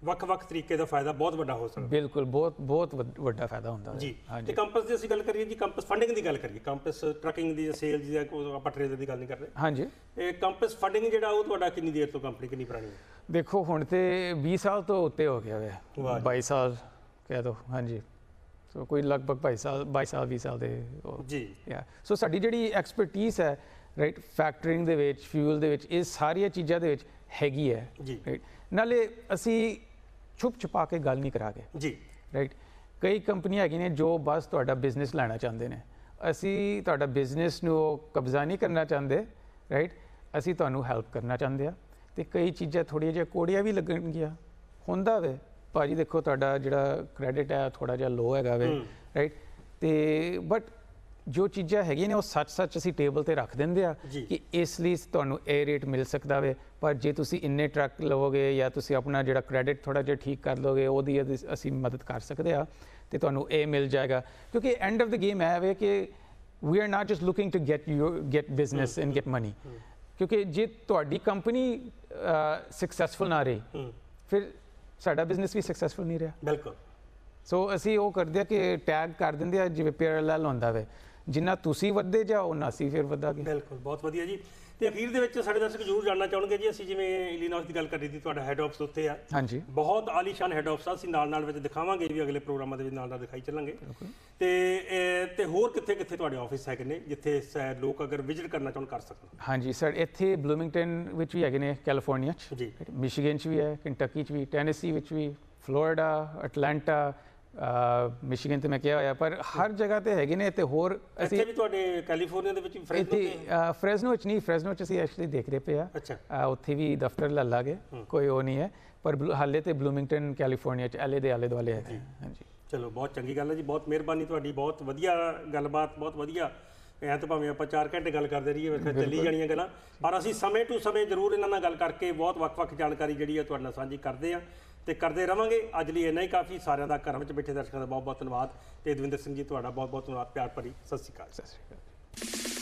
ਵੱਖ-ਵੱਖ ਤਰੀਕੇ ਦਾ ਫਾਇਦਾ ਬਹੁਤ ਵੱਡਾ ਹੋ ਸਕਦਾ ਬਿਲਕੁਲ ਬਹੁਤ ਬਹੁਤ ਵੱਡਾ ਫਾਇਦਾ ਹੁੰਦਾ ਹੈ। ਜੀ ਤੇ ਕੰਪਸ ਦੀ ਅਸੀਂ ਗੱਲ ਕਰੀਏ ਜੀ ਕੰਪਸ ਫੰਡਿੰਗ ਦੀ ਗੱਲ ਕਰੀਏ ਕੰਪਸ ਟਰਕਿੰਗ ਦੀ ਜਾਂ ਸੇਲ ਦੀ ਆਪਾਂ ਟ੍ਰੇਡਰ ਦੀ ਗੱਲ ਨਹੀਂ ਕਰ ਰਹੇ ਹਾਂਜੀ ਇਹ ਕੰਪਸ ਫੰਡਿੰਗ ਜਿਹੜਾ ਉਹ ਤੁਹਾਡਾ ਕਿੰਨੀ ਦੇਰ ਤੋਂ ਕੰਪਨੀ ਕਿੰਨੀ ਪੁਰਾਣੀ ਹੈ ਦੇਖੋ ਹੁਣ ਤੇ 20 ਸਾਲ ਤੋਂ ਉੱਤੇ ਹੋ ਗਿਆ ਵੇ 22 ਸਾਲ ਕਹਿ ਦੋ ਹਾਂਜੀ ਸੋ ਕੋਈ ਲਗਭਗ 22 ਸਾਲ 22 ਸਾਲ 20 ਸਾਲ ਦੇ ਉਹ- ਜੀ ਯਾ ਸੋ ਸਾਡੀ ਜਿਹੜੀ ਐਕਸਪਰਟਿਸ ਹੈ ਰਾਈਟ ਫੈਕਟਰਿੰਗ ਦੇ ਵਿੱਚ ਫਿਊਲ ਦੇ ਵਿੱਚ ਇਹ ਸਾਰੀਆਂ ਚੀਜ਼ਾਂ ਦੇ ਵਿੱਚ ਹੈਗੀ ਹੈ ਜੀ। ਰਾਈਟ ਨਾਲੇ ਅਸੀਂ ਛੁਪ ਚੁਪਾ ਕੇ ਗੱਲ ਨਹੀਂ ਕਰਾਗੇ ਜੀ ਰਾਈਟ ਕਈ ਕੰਪਨੀਆਂ ਹੈਗੀਆਂ ਨੇ ਜੋ ਬਸ ਤੁਹਾਡਾ ਬਿਜ਼ਨਸ ਲੈਣਾ ਚਾਹੁੰਦੇ ਨੇ ਅਸੀਂ ਤੁਹਾਡਾ ਬਿਜ਼ਨਸ ਨੂੰ ਕਬਜ਼ਾ ਨਹੀਂ ਕਰਨਾ ਚਾਹੁੰਦੇ ਰਾਈਟ ਅਸੀਂ ਤੁਹਾਨੂੰ ਹੈਲਪ ਕਰਨਾ ਚਾਹੁੰਦੇ ਆ ਤੇ ਕਈ ਚੀਜ਼ਾਂ ਥੋੜੀਆਂ ਜਿਹਾ ਕੋੜੀਆਂ ਵੀ ਲੱਗਣਗੀਆਂ ਹੁੰਦਾ ਵੇ ਭਾਜੀ ਦੇਖੋ ਤੁਹਾਡਾ ਜਿਹੜਾ ਕ੍ਰੈਡਿਟ ਹੈ ਥੋੜਾ ਜਿਹਾ ਲੋ ਹੈਗਾ ਵੇ ਰਾਈਟ ਤੇ ਬਟ ਜੋ ਚੀਜ਼ਾਂ ਹੈਗੀਆਂ ਨੇ ਉਹ ਸੱਚ-ਸੱਚ ਅਸੀਂ ਟੇਬਲ ਤੇ ਰੱਖ ਦਿੰਦੇ ਆ ਕਿ ਇਸ ਲਈ ਤੁਹਾਨੂੰ ਇਹ ਰੇਟ ਮਿਲ ਸਕਦਾ ਵੇ ਪਰ ਜੇ ਤੁਸੀਂ ਇੰਨੇ ਟਰੱਕ ਲਵੋਗੇ ਜਾਂ ਤੁਸੀਂ ਆਪਣਾ ਜਿਹੜਾ ਕ੍ਰੈਡਿਟ ਥੋੜਾ ਜਿਹਾ ਠੀਕ ਕਰ ਲੋਗੇ ਉਹਦੀ ਅਸੀਂ ਮਦਦ ਕਰ ਸਕਦੇ ਆ ਤੇ ਤੁਹਾਨੂੰ ਇਹ ਮਿਲ ਜਾਏਗਾ ਕਿਉਂਕਿ ਐਂਡ ਆਫ ਦ ਗੇਮ ਹੈ ਵੇ ਕਿ we are not just looking to get you get business and get money ਕਿਉਂਕਿ ਜੇ ਤੁਹਾਡੀ ਕੰਪਨੀ ਸਕਸੈਸਫੁਲ ਨਾ ਰਹੀ ਫਿਰ ਸਾਡਾ ਬਿਜ਼ਨਸ ਵੀ ਸਕਸੈਸਫੁਲ ਨਹੀਂ ਰਿਹਾ ਬਿਲਕੁਲ ਸੋ ਅਸੀਂ ਉਹ ਕਰਦੇ ਆ ਕਿ ਟੈਗ ਕਰ ਦਿੰਦੇ ਆ ਜਿਵੇਂ ਪੈਰਲਲ ਹੁੰਦਾ ਵੇ ਜਿੰਨਾ ਤੁਸੀਂ ਵੱਧਦੇ ਜਾਓ ਉਹਨਾਂ ਅਸੀਂ ਫਿਰ ਵਧਾਂਗੇ ਬਿਲਕੁਲ ਬਹੁਤ ਵਧੀਆ ਜੀ ਤੇ ਅਖੀਰ ਦੇ ਵਿੱਚ ਸਾਡੇ ਦਰਸ਼ਕ ਜ਼ਰੂਰ ਜਾਣਨਾ ਚਾਹਣਗੇ ਜੀ ਅਸੀਂ ਜਿਵੇਂ ਇਲੀਨੋਸ ਦੀ ਗੱਲ ਕਰ ਰਹੀ ਸੀ ਤੁਹਾਡਾ ਹੈੱਡ ਆਫਿਸ ਉੱਥੇ ਆ ਹਾਂਜੀ ਬਹੁਤ ਆਲੀਸ਼ਾਨ ਹੈੱਡ ਆਫਿਸ ਆ ਅਸੀਂ ਨਾਲ ਨਾਲ ਵਿੱਚ ਦਿਖਾਵਾਂਗੇ ਵੀ ਅਗਲੇ ਪ੍ਰੋਗਰਾਮਾਂ ਦੇ ਵਿੱਚ ਨਾਲ ਨਾਲ ਦਿਖਾਈ ਚੱਲਾਂਗੇ ਤੇ ਤੇ ਹੋਰ ਕਿੱਥੇ ਕਿੱਥੇ ਤੁਹਾਡੇ ਆਫਿਸ ਹੈਗੇ ਨੇ ਜਿੱਥੇ ਲੋਕ ਅਗਰ ਵਿਜ਼ਿਟ ਕਰਨਾ ਚਾਹਣ ਕਰ ਸਕਣ ਹਾਂਜੀ ਸਰ ਇੱਥੇ ਬਲੂਮਿੰਗਟਨ ਵਿੱਚ ਵੀ ਹੈਗੇ ਨੇ ਕੈਲੀਫੋਰਨੀਆ ਚ ਮਿਸ਼ੀਗਨ ਚ ਵੀ ਹੈ ਕੰਟੱਕੀ ਚ ਵੀ ਟੈਨੇਸੀ ਵਿੱਚ ਵੀ ਫਲੋਰੀਡਾ ਐਟਲੈਂਟਾ ਮਿਸ਼ੀਗਨ ਤੇ ਮੈਂ ਕਿਹਾ ਹੋਇਆ ਪਰ ਹਰ ਜਗ੍ਹਾ ਤੇ ਹੈਗੇ ਨੇ ਤੇ ਹੋਰ ਅਸੀਂ ਇੱਥੇ ਵੀ ਤੁਹਾਡੇ ਕੈਲੀਫੋਰਨੀਆ ਦੇ ਵਿੱਚ ਵੀ ਫ੍ਰੈਜ਼ਨੋ ਤੇ ਫਰੈਸਨੋ ਚ ਨਹੀਂ ਫਰੈਸਨੋ ਚ ਅਸੀਂ ਐਕਚੁਅਲੀ ਦੇਖ ਪਏ ਆ ਅੱਛਾ ਉੱਥੇ ਵੀ ਦਫ਼ਤਰ ਲਾ ਲਾਗੇ ਕੋਈ ਉਹ ਨਹੀਂ ਹੈ ਪਰ ਹਾਲੇ ਤੇ ਬਲੂਮਿੰਗਟਨ ਕੈਲੀਫੋਰਨੀਆ ਚ ਐਲੇ ਦੇ ਆਲੇ ਦੁਆਲੇ ਹੈ ਹਾਂਜੀ ਚਲੋ ਬਹੁਤ ਚੰਗੀ ਗੱਲ ਹੈ ਜੀ ਬਹੁਤ ਮਿਹਰਬਾਨੀ ਤੁਹਾਡੀ ਬਹੁਤ ਵਧੀਆ ਗੱਲਬਾਤ ਬਹੁਤ ਵਧੀਆ ਐ ਤਾਂ ਭਾਵੇਂ ਆਪਾਂ 4 ਘੰਟੇ ਗੱਲ ਕਰਦੇ ਰਹੀਏ ਫਿਰ ਚੱਲੀ ਜਾਣੀਆਂ ਗੱਲਾਂ ਪਰ ਅਸੀਂ ਸਮੇਂ ਟੂ ਸਮੇਂ ਜ਼ਰੂਰ ਇਹਨਾਂ ਨਾਲ ਗੱਲ ਕਰਕੇ ਬਹੁਤ ਵੱਖ-ਵੱਖ ਜਾਣਕਾਰੀ ਜਿਹੜੀ ਹੈ ਤੁਹਾਡੇ ਨਾਲ ਸਾਂਝੀ ਕਰਦੇ ਆ ਤੇ ਕਰਦੇ ਰਵਾਂਗੇ ਅੱਜ ਲਈ ਇੰਨਾ ਹੀ ਕਾਫੀ ਸਾਰਿਆਂ ਦਾ ਘਰਾਂ ਵਿੱਚ ਬੈਠੇ ਦਰਸ਼ਕਾਂ ਦਾ ਬਹੁਤ ਬਹੁਤ ਧੰਨਵਾਦ ਤੇ ਦਵਿੰਦਰ ਸਿੰਘ ਜੀ ਤੁਹਾਡਾ ਬਹੁਤ ਬਹੁਤ ਧੰਨਵਾਦ ਪਿਆਰ ਭਰੀ ਸਤਿ ਸ਼੍ਰੀ ਅਕਾਲ ਸਤਿ ਸ਼੍ਰੀ ਅਕਾਲ